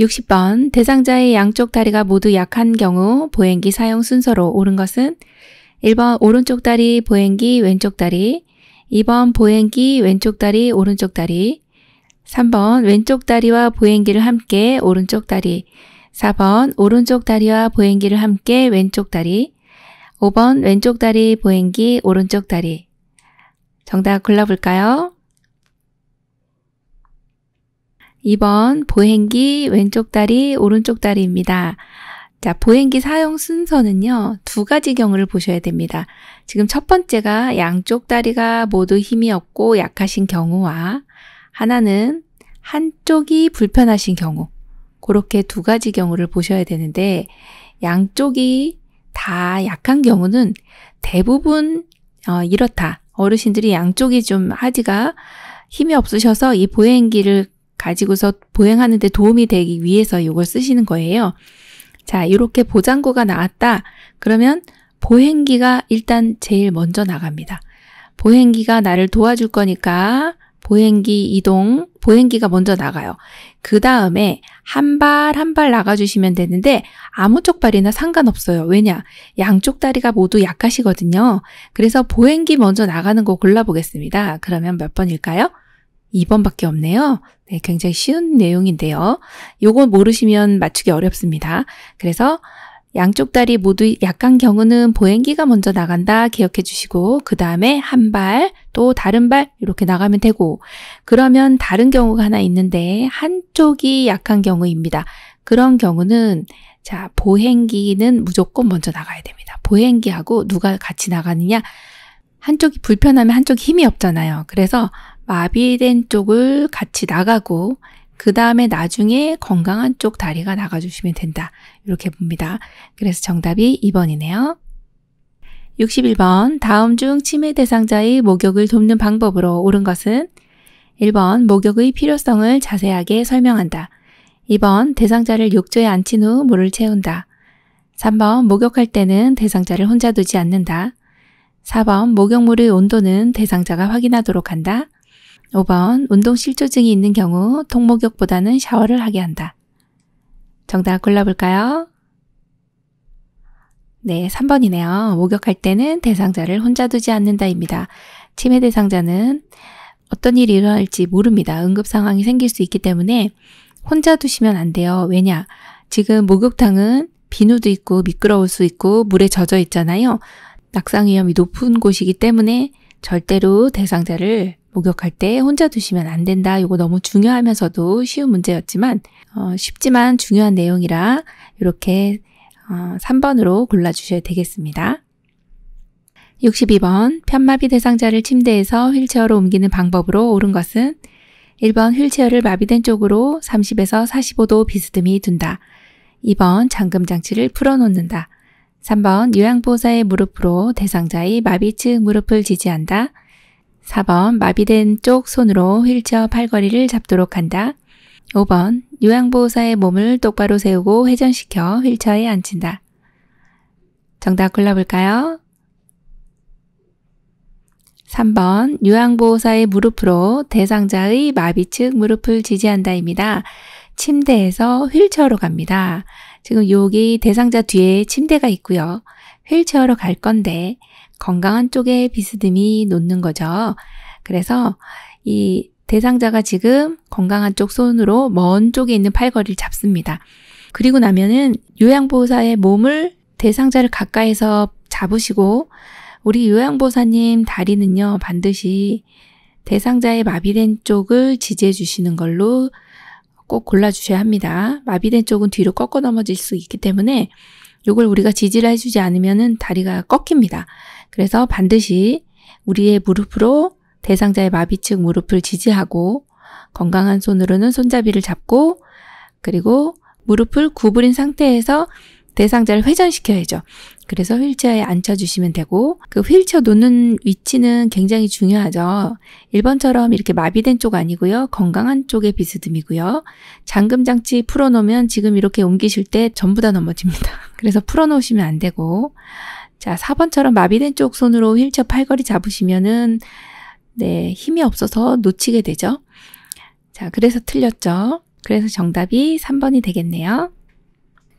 60번 대상자의 양쪽 다리가 모두 약한 경우 보행기 사용 순서로 옳은 것은 1번 오른쪽 다리 보행기 왼쪽 다리 2번 보행기 왼쪽 다리 오른쪽 다리 3번 왼쪽 다리와 보행기를 함께 오른쪽 다리 4번 오른쪽 다리와 보행기를 함께 왼쪽 다리 5번 왼쪽 다리 보행기 오른쪽 다리 정답 골라볼까요? 2번 보행기 왼쪽 다리 오른쪽 다리입니다. 자, 보행기 사용 순서는요, 두 가지 경우를 보셔야 됩니다. 지금 첫 번째가 양쪽 다리가 모두 힘이 없고 약하신 경우와 하나는 한쪽이 불편하신 경우. 그렇게 두 가지 경우를 보셔야 되는데, 양쪽이 다 약한 경우는 대부분 어, 이렇다. 어르신들이 양쪽이 좀 하지가 힘이 없으셔서 이 보행기를 가지고서 보행하는데 도움이 되기 위해서 이걸 쓰시는 거예요. 자, 이렇게 보장구가 나왔다. 그러면 보행기가 일단 제일 먼저 나갑니다. 보행기가 나를 도와줄 거니까 보행기 이동, 보행기가 먼저 나가요. 그 다음에 한 발 한 발 나가주시면 되는데 아무 쪽 발이나 상관없어요. 왜냐? 양쪽 다리가 모두 약하시거든요. 그래서 보행기 먼저 나가는 거 골라보겠습니다. 그러면 몇 번일까요? 2번밖에 없네요. 네, 굉장히 쉬운 내용인데요. 요건 모르시면 맞추기 어렵습니다. 그래서 양쪽 다리 모두 약간 경우는 보행기가 먼저 나간다 기억해 주시고 그 다음에 한 발 또 다른 발 이렇게 나가면 되고 그러면 다른 경우가 하나 있는데 한쪽이 약한 경우입니다. 그런 경우는 자 보행기는 무조건 먼저 나가야 됩니다. 보행기하고 누가 같이 나가느냐 한쪽이 불편하면 한쪽 이 힘이 없잖아요. 그래서 마비된 쪽을 같이 나가고 그 다음에 나중에 건강한 쪽 다리가 나가주시면 된다. 이렇게 봅니다. 그래서 정답이 2번이네요. 61번 다음 중 치매 대상자의 목욕을 돕는 방법으로 옳은 것은 1번 목욕의 필요성을 자세하게 설명한다. 2번 대상자를 욕조에 앉힌 후 물을 채운다. 3번 목욕할 때는 대상자를 혼자 두지 않는다. 4번 목욕물의 온도는 대상자가 확인하도록 한다. 5번 운동 실조증이 있는 경우 통목욕보다는 샤워를 하게 한다. 정답 골라볼까요? 네, 3번이네요. 목욕할 때는 대상자를 혼자 두지 않는다입니다. 치매 대상자는 어떤 일이 일어날지 모릅니다. 응급 상황이 생길 수 있기 때문에 혼자 두시면 안 돼요. 왜냐? 지금 목욕탕은 비누도 있고 미끄러울 수 있고 물에 젖어 있잖아요. 낙상 위험이 높은 곳이기 때문에 절대로 대상자를 목욕할 때 혼자 두시면 안 된다. 이거 너무 중요하면서도 쉬운 문제였지만 어, 쉽지만 중요한 내용이라 이렇게 어, 3번으로 골라주셔야 되겠습니다. 62번 편마비 대상자를 침대에서 휠체어로 옮기는 방법으로 옳은 것은 1번 휠체어를 마비된 쪽으로 30에서 45도 비스듬히 둔다. 2번 잠금 장치를 풀어놓는다. 3번 요양보호사의 무릎으로 대상자의 마비층 무릎을 지지한다. 4번 마비된 쪽 손으로 휠체어 팔걸이를 잡도록 한다. 5번 요양보호사의 몸을 똑바로 세우고 회전시켜 휠체어에 앉힌다. 정답 골라볼까요? 3번 요양보호사의 무릎으로 대상자의 마비 측 무릎을 지지한다입니다. 침대에서 휠체어로 갑니다. 지금 여기 대상자 뒤에 침대가 있고요. 휠체어로 갈 건데 건강한 쪽에 비스듬히 놓는 거죠. 그래서 이 대상자가 지금 건강한 쪽 손으로 먼 쪽에 있는 팔걸이를 잡습니다. 그리고 나면은 요양보호사의 몸을 대상자를 가까이서 잡으시고 우리 요양보호사님 다리는요 반드시 대상자의 마비된 쪽을 지지해 주시는 걸로 꼭 골라 주셔야 합니다. 마비된 쪽은 뒤로 꺾어 넘어질 수 있기 때문에 이걸 우리가 지지를 해주지 않으면은 다리가 꺾입니다. 그래서 반드시 우리의 무릎으로 대상자의 마비 층 무릎을 지지하고 건강한 손으로는 손잡이를 잡고 그리고 무릎을 구부린 상태에서 대상자를 회전시켜야죠. 그래서 휠체어에 앉혀주시면 되고 그 휠체어 놓는 위치는 굉장히 중요하죠. 1번처럼 이렇게 마비된 쪽 아니고요. 건강한 쪽에 비스듬이고요. 잠금장치 풀어놓으면 지금 이렇게 옮기실 때 전부 다 넘어집니다. 그래서 풀어놓으시면 안 되고 자 4번처럼 마비된 쪽 손으로 휠체어 팔걸이 잡으시면은 네 힘이 없어서 놓치게 되죠. 자 그래서 틀렸죠. 그래서 정답이 3번이 되겠네요.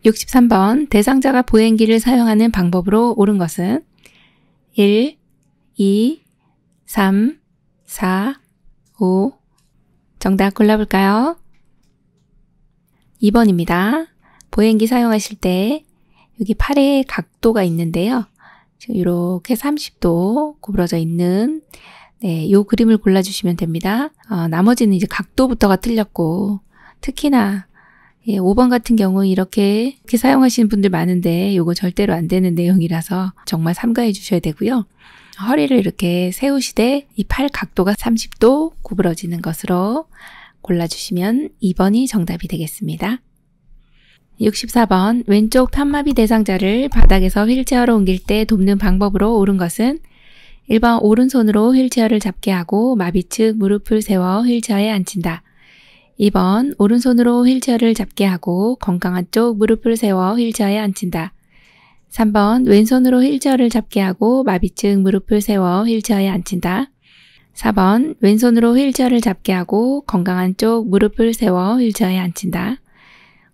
63번 대상자가 보행기를 사용하는 방법으로 옳은 것은 1, 2, 3, 4, 5 정답 골라볼까요? 2번입니다. 보행기 사용하실 때 여기 팔에 각도가 있는데요. 지금 이렇게 30도 구부러져 있는 네, 요 그림을 골라주시면 됩니다. 어, 나머지는 이제 각도부터가 틀렸고 특히나 예, 5번 같은 경우 이렇게 이렇게 사용하시는 분들 많은데 요거 절대로 안 되는 내용이라서 정말 삼가해 주셔야 되고요. 허리를 이렇게 세우시되 이 팔 각도가 30도 구부러지는 것으로 골라주시면 2번이 정답이 되겠습니다. 64번 왼쪽 편마비 대상자를 바닥에서 휠체어로 옮길 때 돕는 방법으로 옳은 것은 1번 오른손으로 휠체어를 잡게 하고 마비 측 무릎을 세워 휠체어에 앉힌다. 2번 오른손으로 휠체어를 잡게 하고 건강한 쪽 무릎을 세워 휠체어에 앉힌다. 3번 왼손으로 휠체어를 잡게 하고 마비 측 무릎을 세워 휠체어에 앉힌다. 4번 왼손으로 휠체어를 잡게 하고 건강한 쪽 무릎을 세워 휠체어에 앉힌다.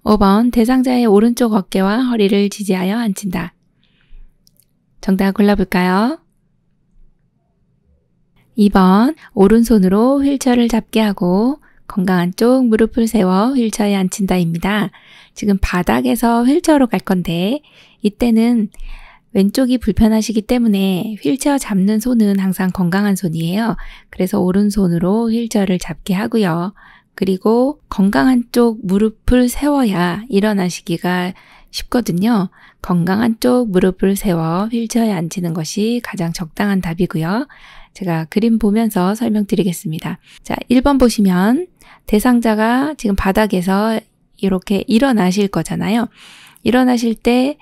5번 대상자의 오른쪽 어깨와 허리를 지지하여 앉힌다. 정답 골라볼까요? 2번 오른손으로 휠체어를 잡게 하고 건강한 쪽 무릎을 세워 휠체어에 앉힌다입니다. 지금 바닥에서 휠체어로 갈 건데 이때는 왼쪽이 불편하시기 때문에 휠체어 잡는 손은 항상 건강한 손이에요. 그래서 오른손으로 휠체어를 잡게 하고요. 그리고 건강한 쪽 무릎을 세워야 일어나시기가 쉽거든요. 건강한 쪽 무릎을 세워 휠체어에 앉히는 것이 가장 적당한 답이고요. 제가 그림 보면서 설명드리겠습니다. 자, 1번 보시면 대상자가 지금 바닥에서 이렇게 일어나실 거잖아요. 일어나실 때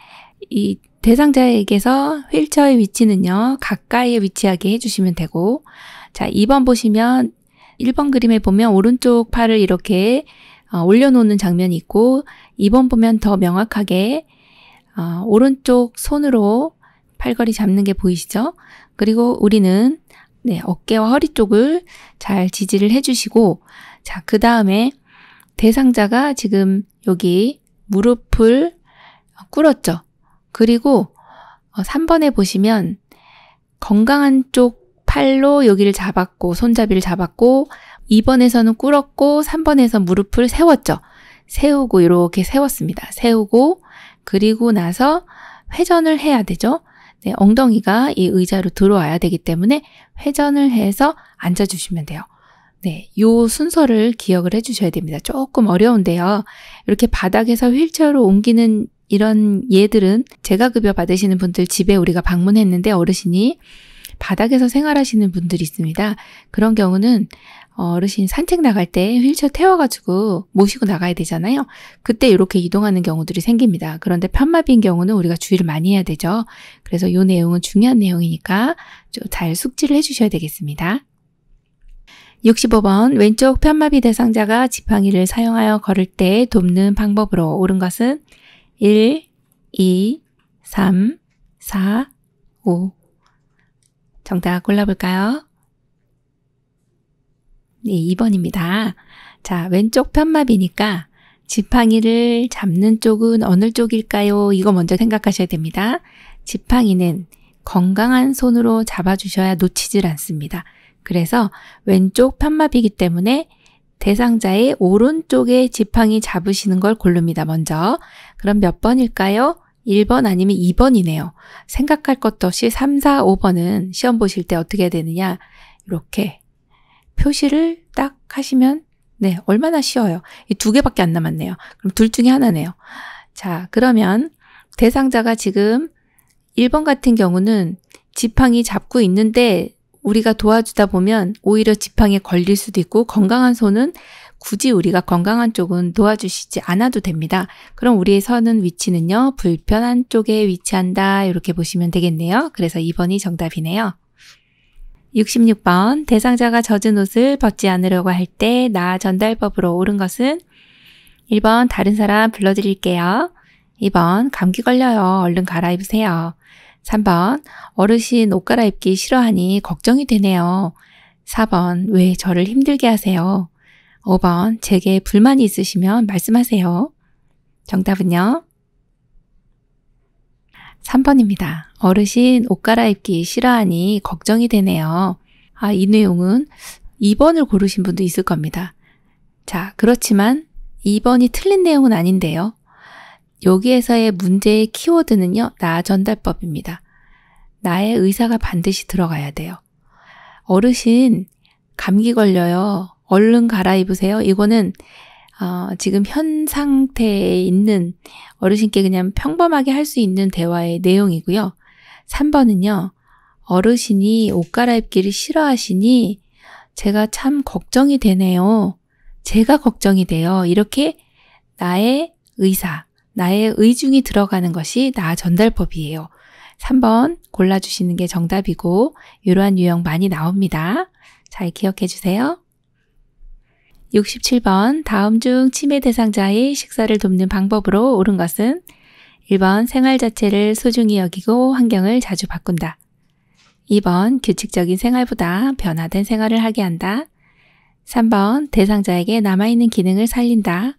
이 대상자에게서 휠체어의 위치는요, 가까이에 위치하게 해주시면 되고, 자, 2번 보시면 1번 그림에 보면 오른쪽 팔을 이렇게 어, 올려놓는 장면이 있고 2번 보면 더 명확하게 어, 오른쪽 손으로 팔걸이 잡는 게 보이시죠? 그리고 우리는 네, 어깨와 허리 쪽을 잘 지지를 해주시고 자, 그 다음에 대상자가 지금 여기 무릎을 어, 꿇었죠. 그리고 3번에 보시면 건강한 쪽 팔로 여기를 잡았고 손잡이를 잡았고 2번에서는 꿇었고 3번에서 무릎을 세웠죠. 세우고 이렇게 세웠습니다. 세우고 그리고 나서 회전을 해야 되죠. 네, 엉덩이가 이 의자로 들어와야 되기 때문에 회전을 해서 앉아주시면 돼요. 네, 요 순서를 기억을 해주셔야 됩니다. 조금 어려운데요. 이렇게 바닥에서 휠체어로 옮기는 이런 예들은 제가 급여 받으시는 분들 집에 우리가 방문했는데 어르신이 바닥에서 생활하시는 분들이 있습니다. 그런 경우는 어르신 산책 나갈 때 휠체어 태워가지고 모시고 나가야 되잖아요. 그때 이렇게 이동하는 경우들이 생깁니다. 그런데 편마비인 경우는 우리가 주의를 많이 해야 되죠. 그래서 이 내용은 중요한 내용이니까 좀잘 숙지를 해주셔야 되겠습니다. 65번 왼쪽 편마비 대상자가 지팡이를 사용하여 걸을 때 돕는 방법으로 옳은 것은 1, 2, 3, 4, 5. 정답 골라볼까요? 네, 2번입니다. 자, 왼쪽 편마비니까 지팡이를 잡는 쪽은 어느 쪽일까요? 이거 먼저 생각하셔야 됩니다. 지팡이는 건강한 손으로 잡아주셔야 놓치질 않습니다. 그래서 왼쪽 편마비기 이 때문에 대상자의 오른쪽에 지팡이 잡으시는 걸 고릅니다. 먼저. 그럼 몇 번일까요? 1번 아니면 2번이네요. 생각할 것도 없이 3, 4, 5번은 시험 보실 때 어떻게 해야 되느냐 이렇게 표시를 딱 하시면 네, 얼마나 쉬워요. 이두 개밖에 안 남았네요. 그럼 둘 중에 하나네요. 자, 그러면 대상자가 지금 1번 같은 경우는 지팡이 잡고 있는데 우리가 도와주다 보면 오히려 지팡이에 걸릴 수도 있고 건강한 손은 굳이 우리가 건강한 쪽은 도와주시지 않아도 됩니다. 그럼 우리의 선은 위치는요, 불편한 쪽에 위치한다. 이렇게 보시면 되겠네요. 그래서 2번이 정답이네요. 66번 대상자가 젖은 옷을 벗지 않으려고 할 때 나 전달법으로 옳은 것은 1번 다른 사람 불러드릴게요. 2번 감기 걸려요. 얼른 갈아입으세요. 3번 어르신 옷 갈아입기 싫어하니 걱정이 되네요. 4번 왜 저를 힘들게 하세요. 5번 제게 불만이 있으시면 말씀하세요. 정답은요. 3번입니다. 어르신 옷 갈아입기 싫어하니 걱정이 되네요. 아, 이 내용은 2번을 고르신 분도 있을 겁니다. 자, 그렇지만 2번이 틀린 내용은 아닌데요. 여기에서의 문제의 키워드는요, 나 전달법입니다. 나의 의사가 반드시 들어가야 돼요. 어르신, 감기 걸려요. 얼른 갈아입으세요. 이거는 어, 지금 현 상태에 있는 어르신께 그냥 평범하게 할 수 있는 대화의 내용이고요. 3번은요. 어르신이 옷 갈아입기를 싫어하시니 제가 참 걱정이 되네요. 제가 걱정이 돼요. 이렇게 나의 의사, 나의 의중이 들어가는 것이 나 전달법이에요. 3번 골라주시는 게 정답이고, 이러한 유형 많이 나옵니다. 잘 기억해 주세요. 67번 다음 중 치매 대상자의 식사를 돕는 방법으로 옳은 것은 1번 생활 자체를 소중히 여기고 환경을 자주 바꾼다. 2번 규칙적인 생활보다 변화된 생활을 하게 한다. 3번 대상자에게 남아있는 기능을 살린다.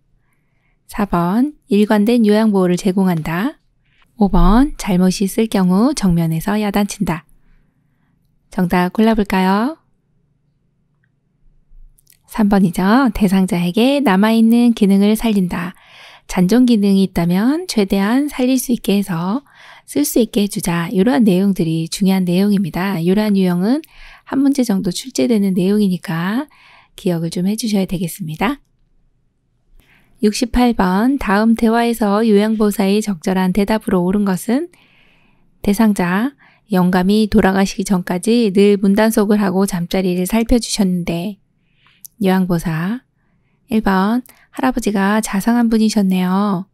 4번 일관된 요양보호를 제공한다. 5번 잘못이 있을 경우 정면에서 야단친다. 정답 골라볼까요? 3번이죠. 대상자에게 남아있는 기능을 살린다. 잔존 기능이 있다면 최대한 살릴 수 있게 해서 쓸 수 있게 해주자. 이러한 내용들이 중요한 내용입니다. 이러한 유형은 한 문제 정도 출제되는 내용이니까 기억을 좀 해주셔야 되겠습니다. 68번 다음 대화에서 요양보사의 적절한 대답으로 옳은 것은 대상자 영감이 돌아가시기 전까지 늘 문단속을 하고 잠자리를 살펴주셨는데 요양보사 1번 할아버지가 자상한 분이셨네요.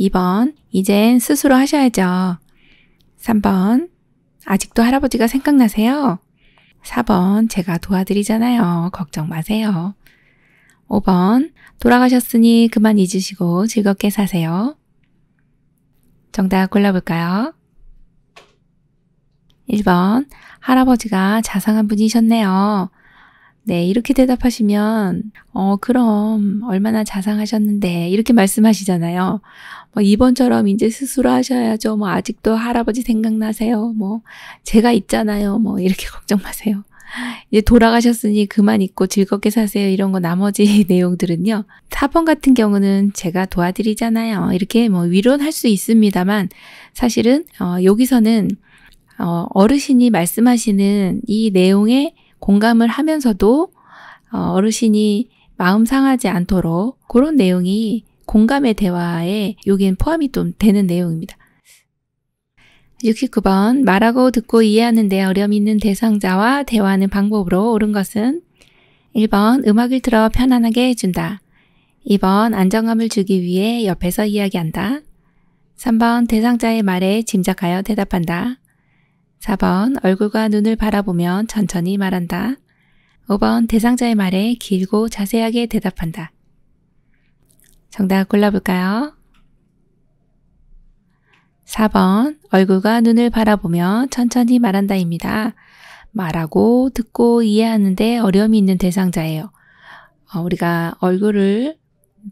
2번 이젠 스스로 하셔야죠. 3번 아직도 할아버지가 생각나세요? 4번 제가 도와드리잖아요. 걱정 마세요. 5번 돌아가셨으니 그만 잊으시고 즐겁게 사세요. 정답 골라볼까요? 1번 할아버지가 자상한 분이셨네요. 네, 이렇게 대답하시면, 어, 그럼, 얼마나 자상하셨는데, 이렇게 말씀하시잖아요. 뭐, 이번처럼 이제 스스로 하셔야죠. 뭐, 아직도 할아버지 생각나세요. 뭐, 제가 있잖아요. 뭐, 이렇게 걱정 마세요. 이제 돌아가셨으니 그만 있고 즐겁게 사세요. 이런 거 나머지 내용들은요. 4번 같은 경우는 제가 도와드리잖아요. 이렇게 뭐위로할수 있습니다만 사실은 어, 여기서는 어, 어르신이 말씀하시는 이 내용에 공감을 하면서도 어, 어르신이 마음 상하지 않도록 그런 내용이 공감의 대화에 여기 포함이 좀 되는 내용입니다. 69번 말하고 듣고 이해하는 데 어려움이 있는 대상자와 대화하는 방법으로 옳은 것은 1번 음악을 들어 편안하게 해준다. 2번 안정감을 주기 위해 옆에서 이야기한다. 3번 대상자의 말에 짐작하여 대답한다. 4번 얼굴과 눈을 바라보면 천천히 말한다. 5번 대상자의 말에 길고 자세하게 대답한다. 정답 골라볼까요? 4번 얼굴과 눈을 바라보면 천천히 말한다입니다. 말하고 듣고 이해하는데 어려움이 있는 대상자예요. 어, 우리가 얼굴을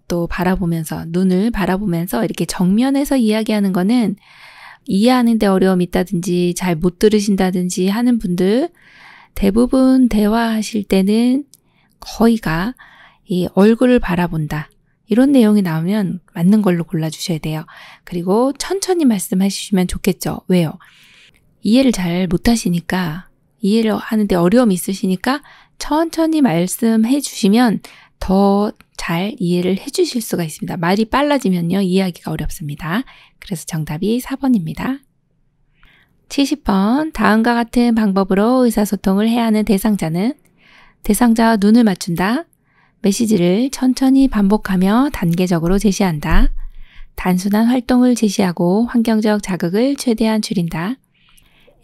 또 바라보면서 눈을 바라보면서 이렇게 정면에서 이야기하는 거는 이해하는데 어려움이 있다든지 잘 못 들으신다든지 하는 분들 대부분 대화하실 때는 거의가 이 얼굴을 바라본다. 이런 내용이 나오면 맞는 걸로 골라주셔야 돼요. 그리고 천천히 말씀하시면 좋겠죠. 왜요? 이해를 잘 못하시니까, 이해를 하는데 어려움이 있으시니까 천천히 말씀해 주시면 더잘 이해를 해주실 수가 있습니다. 말이 빨라지면요, 이해하기가 어렵습니다. 그래서 정답이 4번입니다. 70번. 다음과 같은 방법으로 의사소통을 해야 하는 대상자는 대상자와 눈을 맞춘다. 메시지를 천천히 반복하며 단계적으로 제시한다. 단순한 활동을 제시하고 환경적 자극을 최대한 줄인다.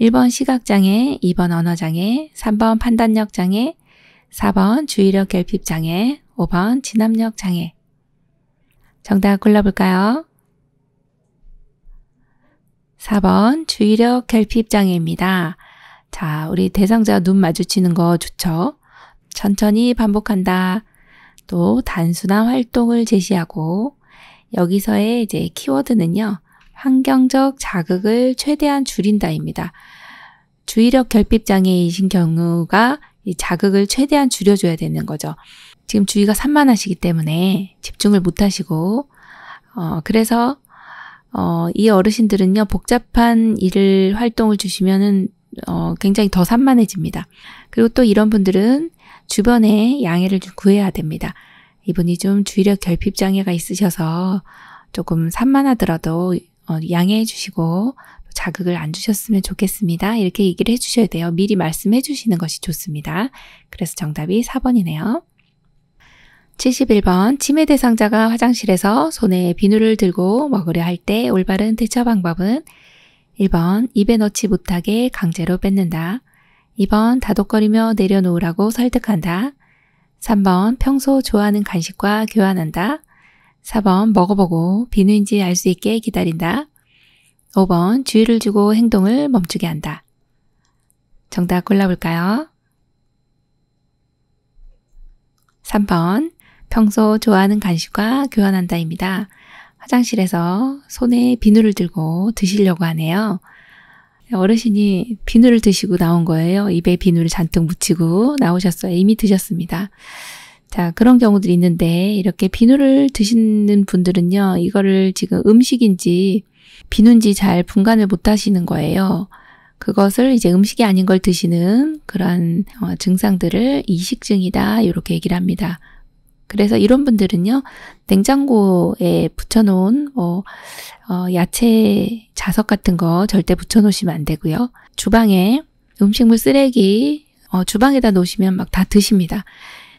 1번 시각장애, 2번 언어장애, 3번 판단력장애, 4번 주의력 결핍장애, 5번 진압력 장애. 정답 골라볼까요? 4번 주의력 결핍 장애입니다. 자, 우리 대상자 눈 마주치는 거 좋죠? 천천히 반복한다. 또 단순한 활동을 제시하고 여기서의 이제 키워드는요. 환경적 자극을 최대한 줄인다입니다. 주의력 결핍 장애이신 경우가 이 자극을 최대한 줄여줘야 되는 거죠. 지금 주의가 산만하시기 때문에 집중을 못하시고 어, 그래서 어, 이 어르신들은요 복잡한 일을 활동을 주시면은 어, 굉장히 더 산만해집니다. 그리고 또 이런 분들은 주변에 양해를 좀 구해야 됩니다. 이분이 좀 주의력 결핍 장애가 있으셔서 조금 산만하더라도 어, 양해해 주시고 자극을 안 주셨으면 좋겠습니다. 이렇게 얘기를 해주셔야 돼요. 미리 말씀해 주시는 것이 좋습니다. 그래서 정답이 4번이네요. 71번 치매 대상자가 화장실에서 손에 비누를 들고 먹으려 할 때 올바른 대처 방법은 1번 입에 넣지 못하게 강제로 뺏는다. 2번 다독거리며 내려놓으라고 설득한다. 3번 평소 좋아하는 간식과 교환한다. 4번 먹어보고 비누인지 알 수 있게 기다린다. 5번 주의를 주고 행동을 멈추게 한다. 정답 골라볼까요? 3번 평소 좋아하는 간식과 교환한다입니다. 화장실에서 손에 비누를 들고 드시려고 하네요. 어르신이 비누를 드시고 나온 거예요. 입에 비누를 잔뜩 묻히고 나오셨어요. 이미 드셨습니다. 자, 그런 경우들이 있는데 이렇게 비누를 드시는 분들은요. 이거를 지금 음식인지 비누인지 잘 분간을 못 하시는 거예요. 그것을 이제 음식이 아닌 걸 드시는 그런 어, 증상들을 이식증이다 이렇게 얘기를 합니다. 그래서 이런 분들은요, 냉장고에 붙여놓은 뭐 어, 야채 자석 같은 거 절대 붙여놓으시면 안 되고요. 주방에 음식물 쓰레기 어, 주방에다 놓으시면 막 다 드십니다.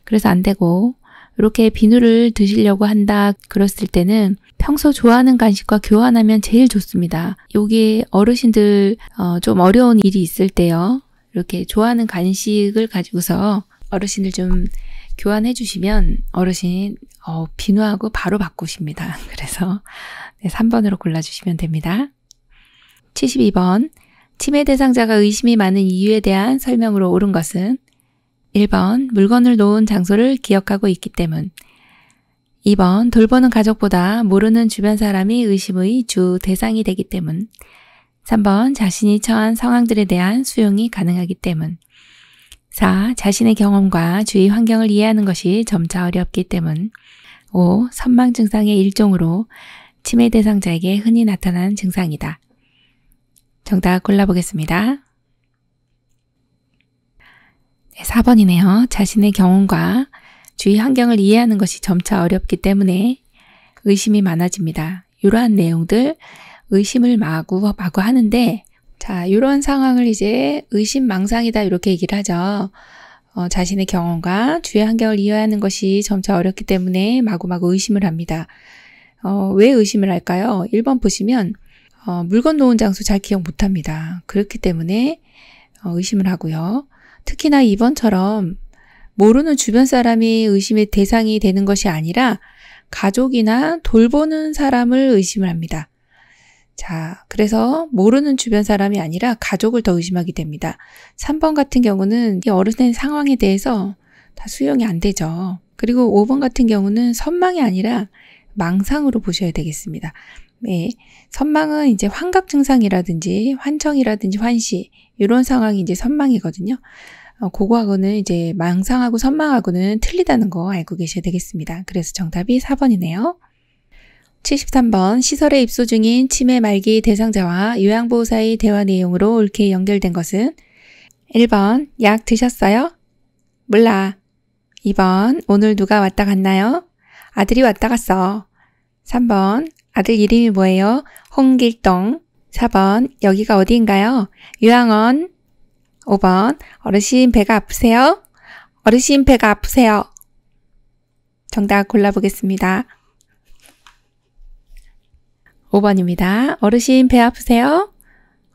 그래서 안 되고 이렇게 비누를 드시려고 한다 그랬을 때는 평소 좋아하는 간식과 교환하면 제일 좋습니다. 여기 어르신들 어, 좀 어려운 일이 있을 때요. 이렇게 좋아하는 간식을 가지고서 어르신들 좀 교환해 주시면 어르신 어, 비누하고 바로 바꾸십니다. 그래서 네, 3번으로 골라주시면 됩니다. 72번 치매 대상자가 의심이 많은 이유에 대한 설명으로 옳은 것은 1번 물건을 놓은 장소를 기억하고 있기 때문 2번 돌보는 가족보다 모르는 주변 사람이 의심의 주 대상이 되기 때문 3번 자신이 처한 상황들에 대한 수용이 가능하기 때문 4. 자신의 경험과 주위 환경을 이해하는 것이 점차 어렵기 때문. 5. 선망 증상의 일종으로 치매 대상자에게 흔히 나타나는 증상이다. 정답 골라보겠습니다. 네, 4번이네요. 자신의 경험과 주위 환경을 이해하는 것이 점차 어렵기 때문에 의심이 많아집니다. 이러한 내용들 의심을 마구 마구 하는데 자, 이런 상황을 이제 의심망상이다 이렇게 얘기를 하죠. 어, 자신의 경험과 주의 환경을 이해하는 것이 점차 어렵기 때문에 마구마구 의심을 합니다. 어, 왜 의심을 할까요? 1번 보시면 어, 물건 놓은 장소 잘 기억 못합니다. 그렇기 때문에 어, 의심을 하고요. 특히나 2번처럼 모르는 주변 사람이 의심의 대상이 되는 것이 아니라 가족이나 돌보는 사람을 의심을 합니다. 자, 그래서 모르는 주변 사람이 아니라 가족을 더 의심하게 됩니다. 3번 같은 경우는 이 어른의 상황에 대해서 다 수용이 안 되죠. 그리고 5번 같은 경우는 선망이 아니라 망상으로 보셔야 되겠습니다. 네. 선망은 이제 환각 증상이라든지 환청이라든지 환시 이런 상황이 이제 선망이거든요. 고거하고는 어, 이제 망상하고 선망하고는 틀리다는 거 알고 계셔야 되겠습니다. 그래서 정답이 4번이네요. 73번 시설에 입소 중인 치매 말기 대상자와 요양보호사의 대화 내용으로 옳게 연결된 것은 1번 약 드셨어요? 몰라. 2번 오늘 누가 왔다 갔나요? 아들이 왔다 갔어. 3번 아들 이름이 뭐예요? 홍길동. 4번 여기가 어디인가요? 요양원. 5번 어르신 배가 아프세요? 어르신 배가 아프세요. 정답 골라보겠습니다. 5번입니다. 어르신 배 아프세요?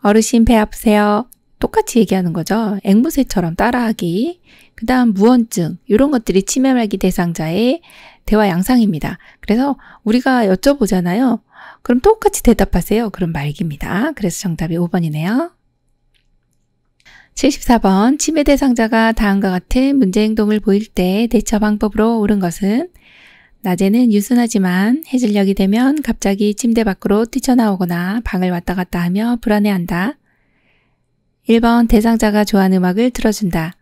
어르신 배 아프세요? 똑같이 얘기하는 거죠. 앵무새처럼 따라하기. 그 다음 무언증. 이런 것들이 치매 말기 대상자의 대화 양상입니다. 그래서 우리가 여쭤보잖아요. 그럼 똑같이 대답하세요. 그럼 말기입니다. 그래서 정답이 5번이네요. 74번 치매 대상자가 다음과 같은 문제 행동을 보일 때 대처 방법으로 옳은 것은 낮에는 유순하지만 해질녘이 되면 갑자기 침대 밖으로 뛰쳐나오거나 방을 왔다 갔다 하며 불안해한다. 1번 대상자가 좋아하는 음악을 틀어준다.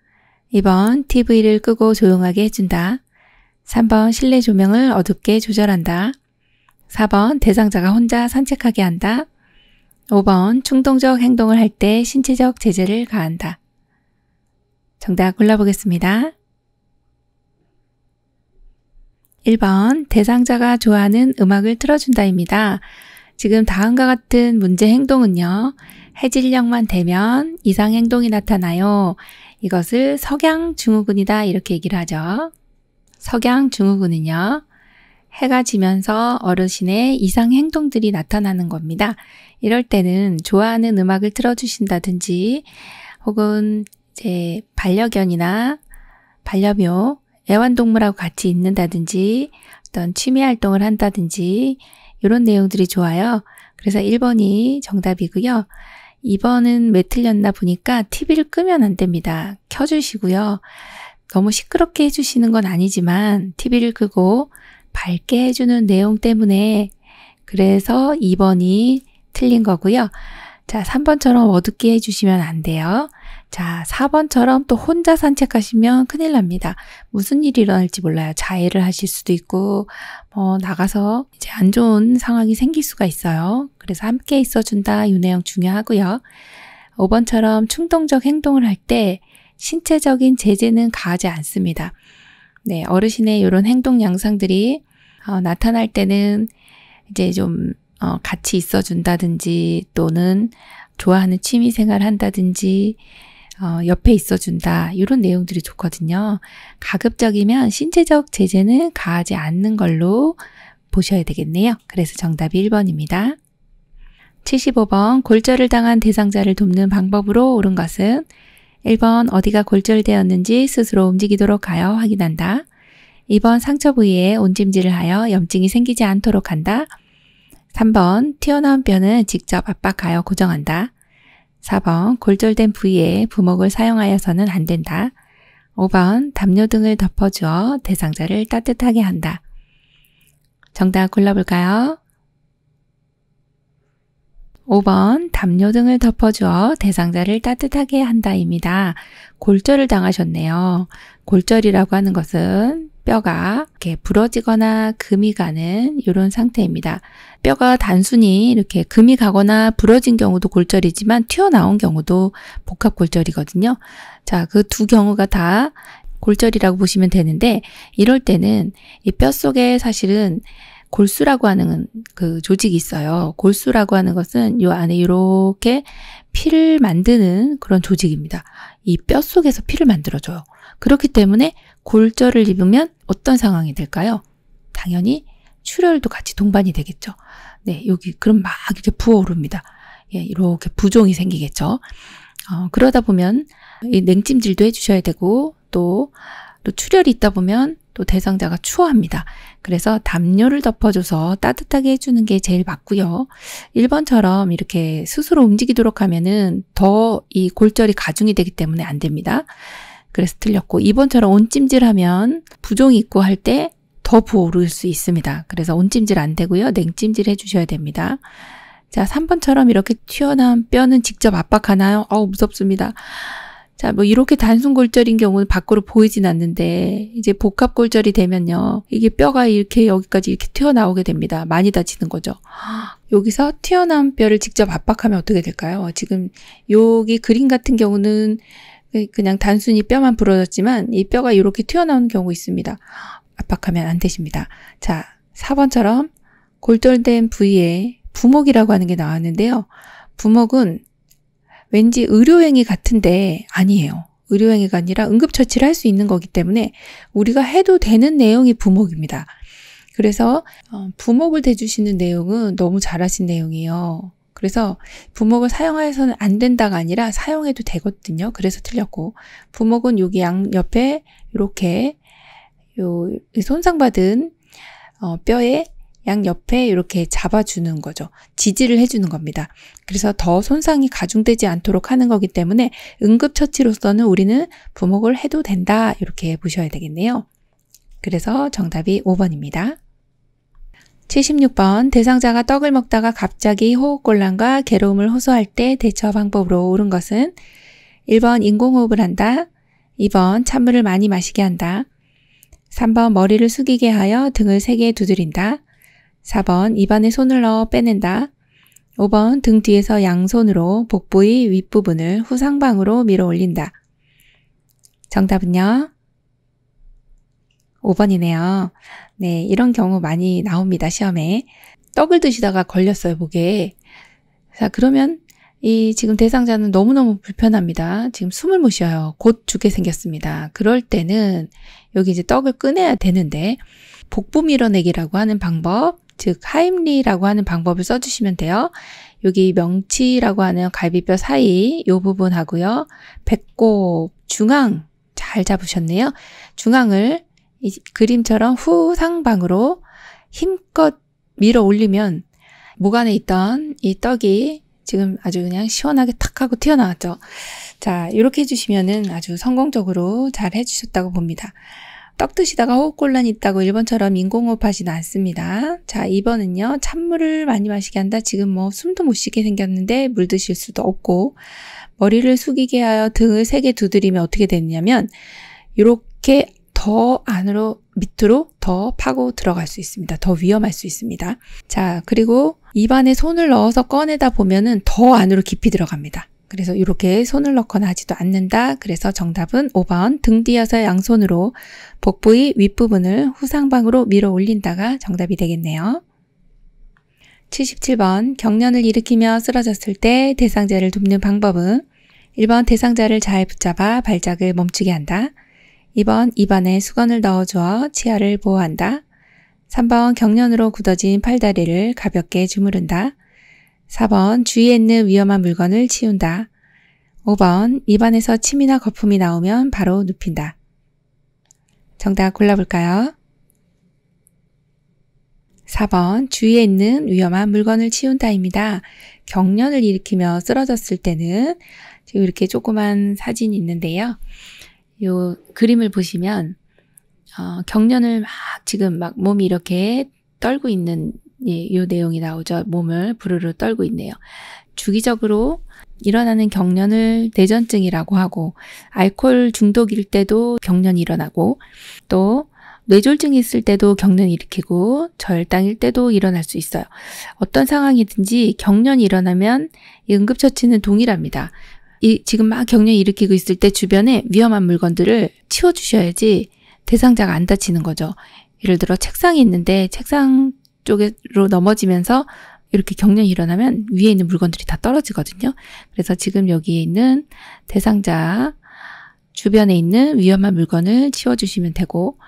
2번 TV를 끄고 조용하게 해준다. 3번 실내 조명을 어둡게 조절한다. 4번 대상자가 혼자 산책하게 한다. 5번 충동적 행동을 할 때 신체적 제재를 가한다. 정답 골라보겠습니다. 1번 대상자가 좋아하는 음악을 틀어준다입니다. 지금 다음과 같은 문제 행동은요. 해질녘만 되면 이상 행동이 나타나요. 이것을 석양 증후군이다 이렇게 얘기를 하죠. 석양 증후군은요. 해가 지면서 어르신의 이상 행동들이 나타나는 겁니다. 이럴 때는 좋아하는 음악을 틀어주신다든지 혹은 이제 반려견이나 반려묘 애완동물하고 같이 있는다든지 어떤 취미 활동을 한다든지 이런 내용들이 좋아요. 그래서 1번이 정답이고요. 2번은 왜 틀렸나 보니까 TV를 끄면 안 됩니다. 켜주시고요. 너무 시끄럽게 해주시는 건 아니지만 TV를 끄고 밝게 해주는 내용 때문에 그래서 2번이 틀린 거고요. 자, 3번처럼 어둡게 해주시면 안 돼요. 자, 4번처럼 또 혼자 산책하시면 큰일 납니다. 무슨 일이 일어날지 몰라요. 자해를 하실 수도 있고, 뭐, 나가서 이제 안 좋은 상황이 생길 수가 있어요. 그래서 함께 있어준다. 이 내용 중요하고요. 5번처럼 충동적 행동을 할 때 신체적인 제재는 가하지 않습니다. 네, 어르신의 이런 행동 양상들이 어, 나타날 때는 이제 좀 어, 같이 있어준다든지 또는 좋아하는 취미 생활 한다든지 어, 옆에 있어준다 이런 내용들이 좋거든요. 가급적이면 신체적 제재는 가하지 않는 걸로 보셔야 되겠네요. 그래서 정답이 1번입니다. 75번 골절을 당한 대상자를 돕는 방법으로 옳은 것은 1번 어디가 골절되었는지 스스로 움직이도록 하여 확인한다. 2번 상처 부위에 온찜질을 하여 염증이 생기지 않도록 한다. 3번 튀어나온 뼈는 직접 압박하여 고정한다. 4번 골절된 부위에 부목을 사용하여서는 안 된다. 5번 담요 등을 덮어주어 대상자를 따뜻하게 한다. 정답 골라볼까요? 5번 담요 등을 덮어주어 대상자를 따뜻하게 한다입니다. 골절을 당하셨네요. 골절이라고 하는 것은 뼈가 이렇게 부러지거나 금이 가는 이런 상태입니다. 뼈가 단순히 이렇게 금이 가거나 부러진 경우도 골절이지만 튀어나온 경우도 복합골절이거든요. 자, 그 두 경우가 다 골절이라고 보시면 되는데 이럴 때는 이 뼈 속에 사실은 골수라고 하는 그 조직이 있어요. 골수라고 하는 것은 요 안에 이렇게 피를 만드는 그런 조직입니다. 이 뼈 속에서 피를 만들어줘요. 그렇기 때문에 골절을 입으면 어떤 상황이 될까요? 당연히 출혈도 같이 동반이 되겠죠. 네, 여기 그럼 막 이렇게 부어오릅니다. 예, 이렇게 부종이 생기겠죠. 어, 그러다 보면 이 냉찜질도 해주셔야 되고 또, 또 출혈이 있다 보면 또 대상자가 추워합니다. 그래서 담요를 덮어줘서 따뜻하게 해주는 게 제일 맞고요. 1번처럼 이렇게 스스로 움직이도록 하면은 더 이 골절이 가중이 되기 때문에 안 됩니다. 그래서 틀렸고 이번처럼 온찜질하면 부종이 있고 할 때 더 부어오를 수 있습니다. 그래서 온찜질 안 되고요. 냉찜질 해주셔야 됩니다. 자, 3번처럼 이렇게 튀어나온 뼈는 직접 압박하나요? 어우, 무섭습니다. 자, 뭐 이렇게 단순 골절인 경우는 밖으로 보이진 않는데 이제 복합 골절이 되면요. 이게 뼈가 이렇게 여기까지 이렇게 튀어나오게 됩니다. 많이 다치는 거죠. 여기서 튀어나온 뼈를 직접 압박하면 어떻게 될까요? 지금 여기 그림 같은 경우는 네, 그냥 단순히 뼈만 부러졌지만 이 뼈가 이렇게 튀어나온 경우 있습니다. 압박하면 안 되십니다. 자, 4번처럼 골절된 부위에 부목이라고 하는 게 나왔는데요. 부목은 왠지 의료행위 같은데 아니에요. 의료행위가 아니라 응급처치를 할 수 있는 거기 때문에 우리가 해도 되는 내용이 부목입니다. 그래서 어, 부목을 대주시는 내용은 너무 잘하신 내용이에요. 그래서 부목을 사용해서는 안 된다가 아니라 사용해도 되거든요. 그래서 틀렸고 부목은 여기 양 옆에 이렇게 요 손상받은 어, 뼈에 양 옆에 이렇게 잡아주는 거죠. 지지를 해주는 겁니다. 그래서 더 손상이 가중되지 않도록 하는 거기 때문에 응급처치로서는 우리는 부목을 해도 된다 이렇게 보셔야 되겠네요. 그래서 정답이 5번입니다. 76번 대상자가 떡을 먹다가 갑자기 호흡곤란과 괴로움을 호소할 때 대처 방법으로 옳은 것은 1번 인공호흡을 한다. 2번 찬물을 많이 마시게 한다. 3번 머리를 숙이게 하여 등을 세게 두드린다. 4번 입안에 손을 넣어 빼낸다. 5번 등 뒤에서 양손으로 복부의 윗부분을 후상방으로 밀어 올린다. 정답은요. 5번이네요. 네, 이런 경우 많이 나옵니다, 시험에. 떡을 드시다가 걸렸어요, 목에. 자, 그러면 이 지금 대상자는 너무너무 불편합니다. 지금 숨을 못 쉬어요. 곧 죽게 생겼습니다. 그럴 때는 여기 이제 떡을 꺼내야 되는데 복부 밀어내기라고 하는 방법, 즉 하임리라고 하는 방법을 써주시면 돼요. 여기 명치라고 하는 갈비뼈 사이 이 부분하고요. 배꼽 중앙 잘 잡으셨네요. 중앙을 그림처럼 후 상방으로 힘껏 밀어 올리면 목 안에 있던 이 떡이 지금 아주 그냥 시원하게 탁 하고 튀어나왔죠. 자, 이렇게 해주시면은 아주 성공적으로 잘 해주셨다고 봅니다. 떡 드시다가 호흡곤란이 있다고 1번처럼 인공호흡하진 않습니다. 자, 2번은요. 찬물을 많이 마시게 한다. 지금 뭐 숨도 못 쉬게 생겼는데 물 드실 수도 없고 머리를 숙이게 하여 등을 세게 두드리면 어떻게 되느냐면 이렇게 더 안으로 밑으로 더 파고 들어갈 수 있습니다. 더 위험할 수 있습니다. 자, 그리고 입안에 손을 넣어서 꺼내다 보면은 더 안으로 깊이 들어갑니다. 그래서 이렇게 손을 넣거나 하지도 않는다. 그래서 정답은 5번 등 뒤어서 양손으로 복부의 윗부분을 후상방으로 밀어 올린다가 정답이 되겠네요. 77번 경련을 일으키며 쓰러졌을 때 대상자를 돕는 방법은 1번 대상자를 잘 붙잡아 발작을 멈추게 한다. 2번 입안에 수건을 넣어주어 치아를 보호한다. 3번 경련으로 굳어진 팔다리를 가볍게 주무른다. 4번 주위에 있는 위험한 물건을 치운다. 5번 입안에서 침이나 거품이 나오면 바로 눕힌다. 정답 골라볼까요? 4번 주위에 있는 위험한 물건을 치운다입니다. 경련을 일으키며 쓰러졌을 때는 지금 이렇게 조그만 사진이 있는데요. 요 그림을 보시면 어, 경련을 막 지금 막 몸이 이렇게 떨고 있는 예, 요 내용이 나오죠. 몸을 부르르 떨고 있네요. 주기적으로 일어나는 경련을 대전증이라고 하고 알코올 중독일 때도 경련이 일어나고 또 뇌졸중이 있을 때도 경련이 일으키고 절당일 때도 일어날 수 있어요. 어떤 상황이든지 경련이 일어나면 응급처치는 동일합니다. 이 지금 막 경련 일으키고 있을 때 주변에 위험한 물건들을 치워주셔야지 대상자가 안 다치는 거죠. 예를 들어 책상이 있는데 책상 쪽으로 넘어지면서 이렇게 경련이 일어나면 위에 있는 물건들이 다 떨어지거든요. 그래서 지금 여기에 있는 대상자 주변에 있는 위험한 물건을 치워주시면 되고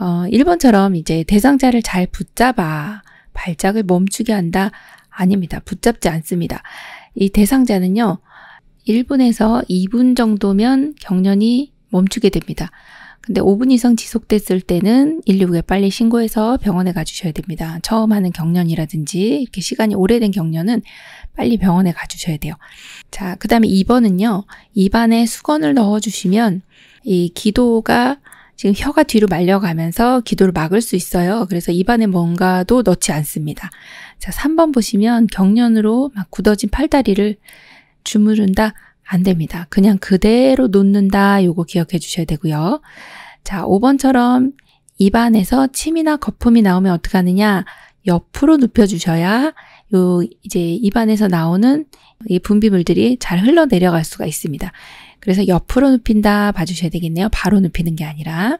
어, 1번처럼 이제 대상자를 잘 붙잡아 발작을 멈추게 한다. 아닙니다. 붙잡지 않습니다. 이 대상자는요. 1분에서 2분 정도면 경련이 멈추게 됩니다. 근데 5분 이상 지속됐을 때는 119에 빨리 신고해서 병원에 가주셔야 됩니다. 처음 하는 경련이라든지 이렇게 시간이 오래된 경련은 빨리 병원에 가주셔야 돼요. 자, 그 다음에 2번은요. 입안에 수건을 넣어주시면 이 기도가 지금 혀가 뒤로 말려가면서 기도를 막을 수 있어요. 그래서 입안에 뭔가도 넣지 않습니다. 자, 3번 보시면 경련으로 막 굳어진 팔다리를 주무른다 안 됩니다. 그냥 그대로 놓는다 요거 기억해 주셔야 되고요. 자, 5번처럼 입안에서 침이나 거품이 나오면 어떻게 하느냐? 옆으로 눕혀 주셔야 요 이제 입안에서 나오는 이 분비물들이 잘 흘러내려갈 수가 있습니다. 그래서 옆으로 눕힌다 봐주셔야 되겠네요. 바로 눕히는 게 아니라.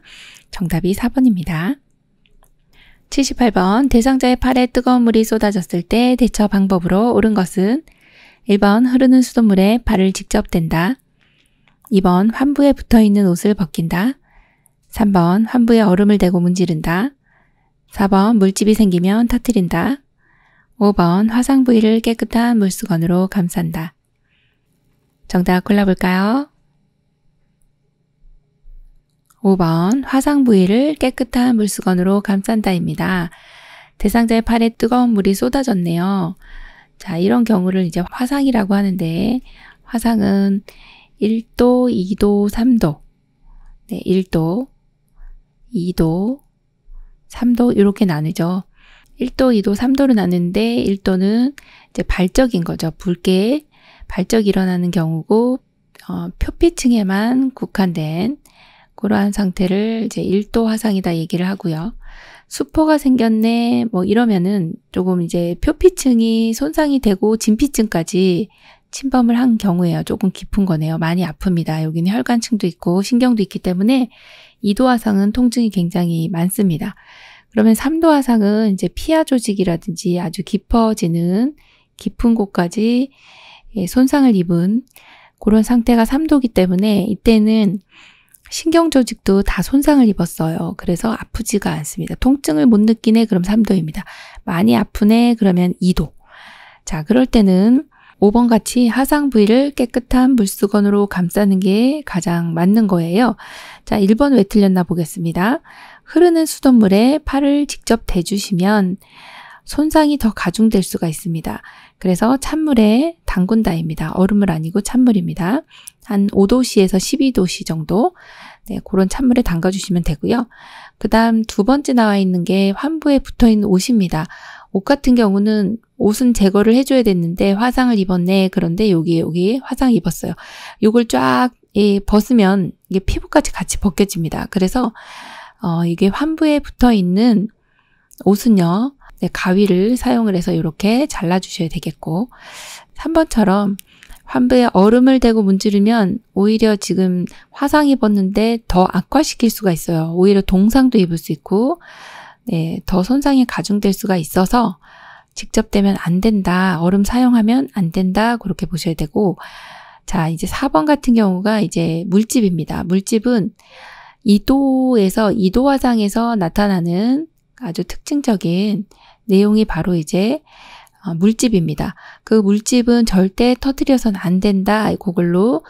정답이 4번입니다. 78번 대상자의 팔에 뜨거운 물이 쏟아졌을 때 대처 방법으로 옳은 것은 1번 흐르는 수돗물에 발을 직접 댄다. 2번 환부에 붙어있는 옷을 벗긴다. 3번 환부에 얼음을 대고 문지른다. 4번 물집이 생기면 터트린다. 5번 화상 부위를 깨끗한 물수건으로 감싼다. 정답 골라볼까요? 5번 화상 부위를 깨끗한 물수건으로 감싼다입니다. 대상자의 팔에 뜨거운 물이 쏟아졌네요. 자, 이런 경우를 이제 화상이라고 하는데, 화상은 1도, 2도, 3도. 네, 1도, 2도, 3도, 이렇게 나누죠. 1도, 2도, 3도로 나누는데, 1도는 이제 발적인 거죠. 붉게 발적 일어나는 경우고, 어, 표피층에만 국한된 그러한 상태를 이제 1도 화상이다 얘기를 하고요. 수포가 생겼네, 뭐 이러면은 조금 이제 표피층이 손상이 되고 진피층까지 침범을 한 경우에요. 조금 깊은 거네요. 많이 아픕니다. 여기는 혈관층도 있고 신경도 있기 때문에 2도 화상은 통증이 굉장히 많습니다. 그러면 3도 화상은 이제 피하 조직이라든지 아주 깊어지는 깊은 곳까지 예, 손상을 입은 그런 상태가 3도기 때문에 이때는 신경 조직도 다 손상을 입었어요. 그래서 아프지가 않습니다. 통증을 못 느끼네 그럼 3도입니다. 많이 아프네 그러면 2도. 자, 그럴 때는 5번 같이 하상 부위를 깨끗한 물수건으로 감싸는 게 가장 맞는 거예요. 자, 1번 왜 틀렸나 보겠습니다. 흐르는 수돗물에 팔을 직접 대주시면 손상이 더 가중될 수가 있습니다. 그래서 찬물에 담근다입니다. 얼음을 아니고 찬물입니다. 한 5도씨에서 12도씨 정도 네, 그런 찬물에 담가주시면 되고요. 그 다음 두 번째 나와 있는 게 환부에 붙어있는 옷입니다. 옷 같은 경우는 옷은 제거를 해줘야 되는데 화상을 입었네. 그런데 여기 여기 화상 입었어요. 이걸 쫙 예, 벗으면 이게 피부까지 같이 벗겨집니다. 그래서 어, 이게 환부에 붙어있는 옷은요. 네, 가위를 사용을 해서 이렇게 잘라주셔야 되겠고 3번처럼 환부에 얼음을 대고 문지르면 오히려 지금 화상 입었는데 더 악화시킬 수가 있어요. 오히려 동상도 입을 수 있고 네, 더 손상이 가중될 수가 있어서 직접 대면안 된다. 얼음 사용하면 안 된다. 그렇게 보셔야 되고 자, 이제 4번 같은 경우가 이제 물집입니다. 물집은 2도에서2도 화상에서 나타나는 아주 특징적인 내용이 바로 이제 어, 물집입니다. 그 물집은 절대 터트려선 안 된다. 그걸로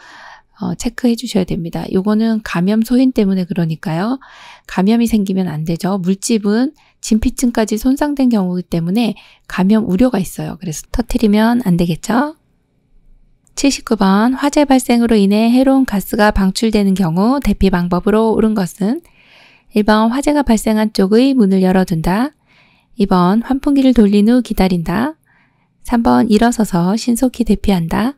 어, 체크해 주셔야 됩니다. 요거는 감염 소인 때문에 그러니까요. 감염이 생기면 안 되죠. 물집은 진피층까지 손상된 경우이기 때문에 감염 우려가 있어요. 그래서 터트리면 안 되겠죠. 79번 화재 발생으로 인해 해로운 가스가 방출되는 경우 대피 방법으로 옳은 것은 1번 화재가 발생한 쪽의 문을 열어둔다. 2번 환풍기를 돌린 후 기다린다. 3번 일어서서 신속히 대피한다.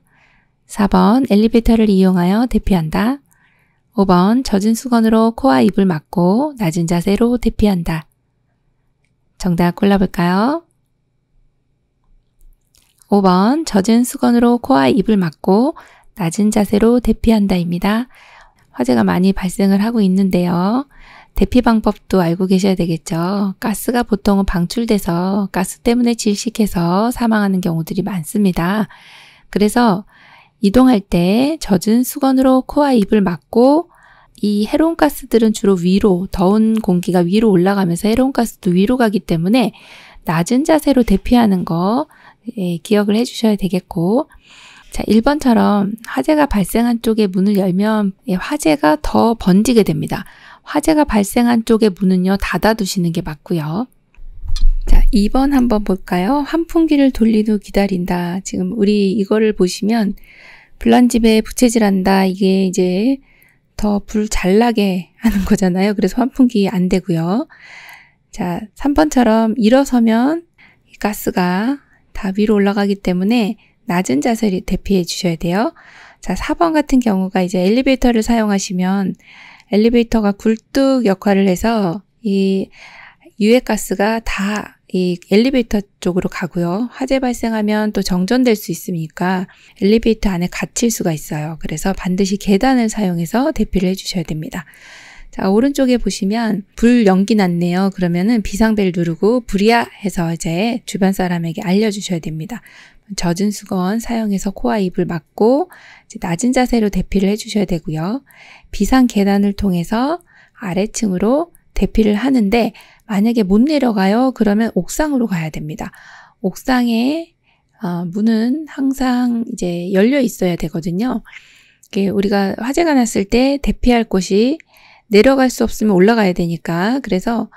4번 엘리베이터를 이용하여 대피한다. 5번 젖은 수건으로 코와 입을 막고 낮은 자세로 대피한다. 정답 골라볼까요? 5번 젖은 수건으로 코와 입을 막고 낮은 자세로 대피한다입니다. 화재가 많이 발생을 하고 있는데요. 대피 방법도 알고 계셔야 되겠죠. 가스가 보통은 방출돼서 가스 때문에 질식해서 사망하는 경우들이 많습니다. 그래서 이동할 때 젖은 수건으로 코와 입을 막고 이 해로운 가스들은 주로 위로, 더운 공기가 위로 올라가면서 해로운 가스도 위로 가기 때문에 낮은 자세로 대피하는 거 예, 기억을 해주셔야 되겠고 자, 1번처럼 화재가 발생한 쪽에 문을 열면 예, 화재가 더 번지게 됩니다. 화재가 발생한 쪽의 문은요, 닫아두시는 게 맞고요. 자, 2번 한번 볼까요? 환풍기를 돌린 후 기다린다. 지금 우리 이거를 보시면 불난집에 부채질한다. 이게 이제 더 불 잘 나게 하는 거잖아요. 그래서 환풍기 안 되고요. 자, 3번처럼 일어서면 가스가 다 위로 올라가기 때문에 낮은 자세를 대피해 주셔야 돼요. 자, 4번 같은 경우가 이제 엘리베이터를 사용하시면 엘리베이터가 굴뚝 역할을 해서 이 유해가스가 다 이 엘리베이터 쪽으로 가고요. 화재 발생하면 또 정전될 수 있으니까 엘리베이터 안에 갇힐 수가 있어요. 그래서 반드시 계단을 사용해서 대피를 해주셔야 됩니다. 자, 오른쪽에 보시면 불 연기 났네요. 그러면은 비상벨 누르고 불이야 해서 이제 주변 사람에게 알려주셔야 됩니다. 젖은 수건 사용해서 코와 입을 막고 낮은 자세로 대피를 해주셔야 되고요. 비상 계단을 통해서 아래층으로 대피를 하는데 만약에 못 내려가요 그러면 옥상으로 가야 됩니다. 옥상에 어, 문은 항상 이제 열려 있어야 되거든요. 우리가 화재가 났을 때 대피할 곳이 내려갈 수 없으면 올라가야 되니까 그래서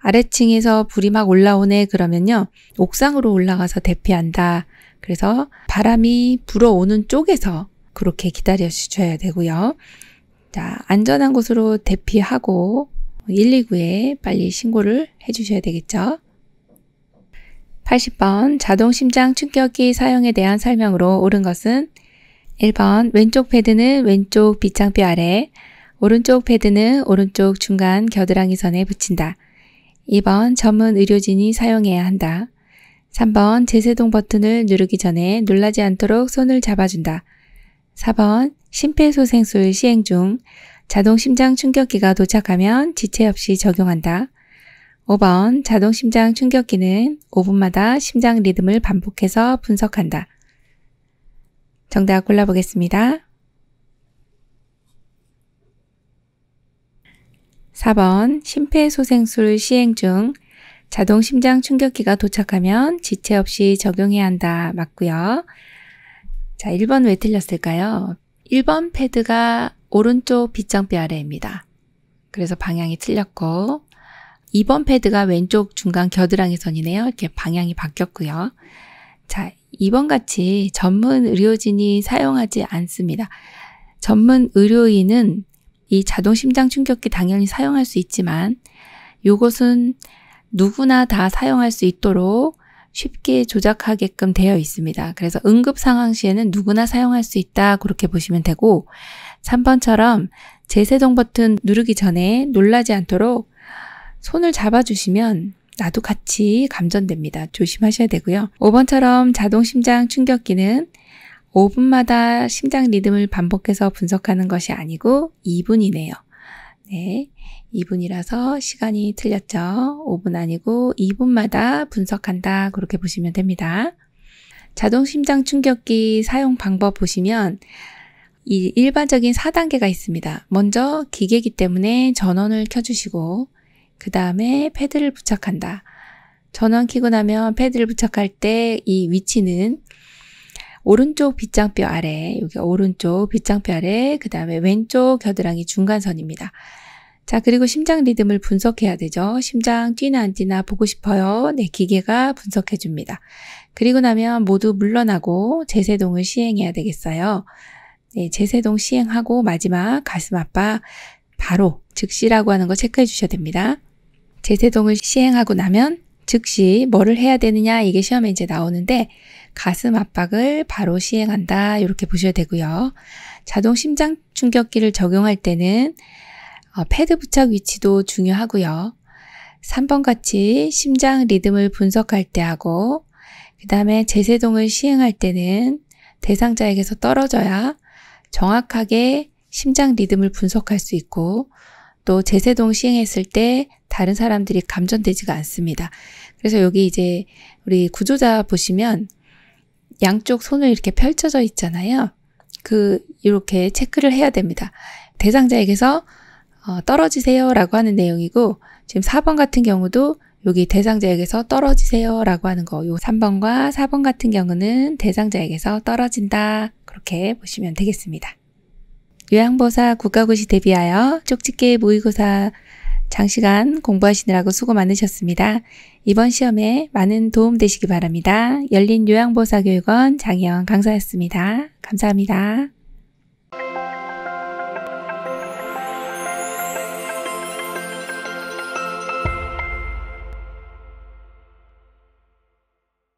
아래층에서 불이 막 올라오네 그러면요 옥상으로 올라가서 대피한다 그래서 바람이 불어오는 쪽에서 그렇게 기다려 주셔야 되고요. 자, 안전한 곳으로 대피하고 119에 빨리 신고를 해 주셔야 되겠죠. 80번 자동 심장 충격기 사용에 대한 설명으로 옳은 것은 1번 왼쪽 패드는 왼쪽 빗장뼈 아래, 오른쪽 패드는 오른쪽 중간 겨드랑이 선에 붙인다. 2번 전문 의료진이 사용해야 한다. 3번 제세동 버튼을 누르기 전에 놀라지 않도록 손을 잡아준다. 4번 심폐소생술 시행 중 자동 심장 충격기가 도착하면 지체 없이 적용한다. 5번 자동 심장 충격기는 5분마다 심장 리듬을 반복해서 분석한다. 정답 골라보겠습니다. 4번 심폐소생술 시행 중 자동 심장 충격기가 도착하면 지체 없이 적용해야 한다. 맞고요. 자, 1번 왜 틀렸을까요? 1번 패드가 오른쪽 빗장뼈 아래입니다. 그래서 방향이 틀렸고 2번 패드가 왼쪽 중간 겨드랑이 선이네요. 이렇게 방향이 바뀌었고요. 자, 2번 같이 전문 의료진이 사용하지 않습니다. 전문 의료인은 이 자동 심장 충격기 당연히 사용할 수 있지만 이것은 누구나 다 사용할 수 있도록 쉽게 조작하게끔 되어 있습니다. 그래서 응급 상황 시에는 누구나 사용할 수 있다 그렇게 보시면 되고 3번처럼 재세동 버튼 누르기 전에 놀라지 않도록 손을 잡아주시면 나도 같이 감전됩니다. 조심하셔야 되고요. 5번처럼 자동 심장 충격기는 5분마다 심장 리듬을 반복해서 분석하는 것이 아니고 2분이네요. 네. 2분이라서 시간이 틀렸죠. 5분 아니고 2분마다 분석한다. 그렇게 보시면 됩니다. 자동 심장 충격기 사용 방법 보시면 이 일반적인 4단계가 있습니다. 먼저 기계기 때문에 전원을 켜주시고 그 다음에 패드를 부착한다. 전원 키고 나면 패드를 부착할 때 이 위치는 오른쪽 빗장뼈 아래, 여기 오른쪽 빗장뼈 아래, 그 다음에 왼쪽 겨드랑이 중간선입니다. 자, 그리고 심장 리듬을 분석해야 되죠. 심장 뛰나 안 뛰나 보고 싶어요. 네, 기계가 분석해 줍니다. 그리고 나면 모두 물러나고 제세동을 시행해야 되겠어요. 네, 제세동 시행하고 마지막 가슴 아빠 바로 즉시라고 하는 거 체크해 주셔야 됩니다. 제세동을 시행하고 나면 즉시 뭐를 해야 되느냐 이게 시험에 이제 나오는데 가슴 압박을 바로 시행한다 이렇게 보셔야 되고요. 자동 심장 충격기를 적용할 때는 어, 패드 부착 위치도 중요하고요. 3번 같이 심장 리듬을 분석할 때 하고 그 다음에 제세동을 시행할 때는 대상자에게서 떨어져야 정확하게 심장 리듬을 분석할 수 있고 또 제세동 시행했을 때 다른 사람들이 감전되지가 않습니다. 그래서 여기 이제 우리 구조자 보시면 양쪽 손을 이렇게 펼쳐져 있잖아요. 그 이렇게 체크를 해야 됩니다. 대상자에게서 어, 떨어지세요라고 하는 내용이고 지금 4번 같은 경우도 여기 대상자에게서 떨어지세요라고 하는 거, 요 3번과 4번 같은 경우는 대상자에게서 떨어진다. 그렇게 보시면 되겠습니다. 요양보사 국가고시 대비하여 쪽집게 모의고사 장시간 공부하시느라고 수고 많으셨습니다. 이번 시험에 많은 도움 되시기 바랍니다. 열린 요양보사교육원 장혜원 강사였습니다. 감사합니다.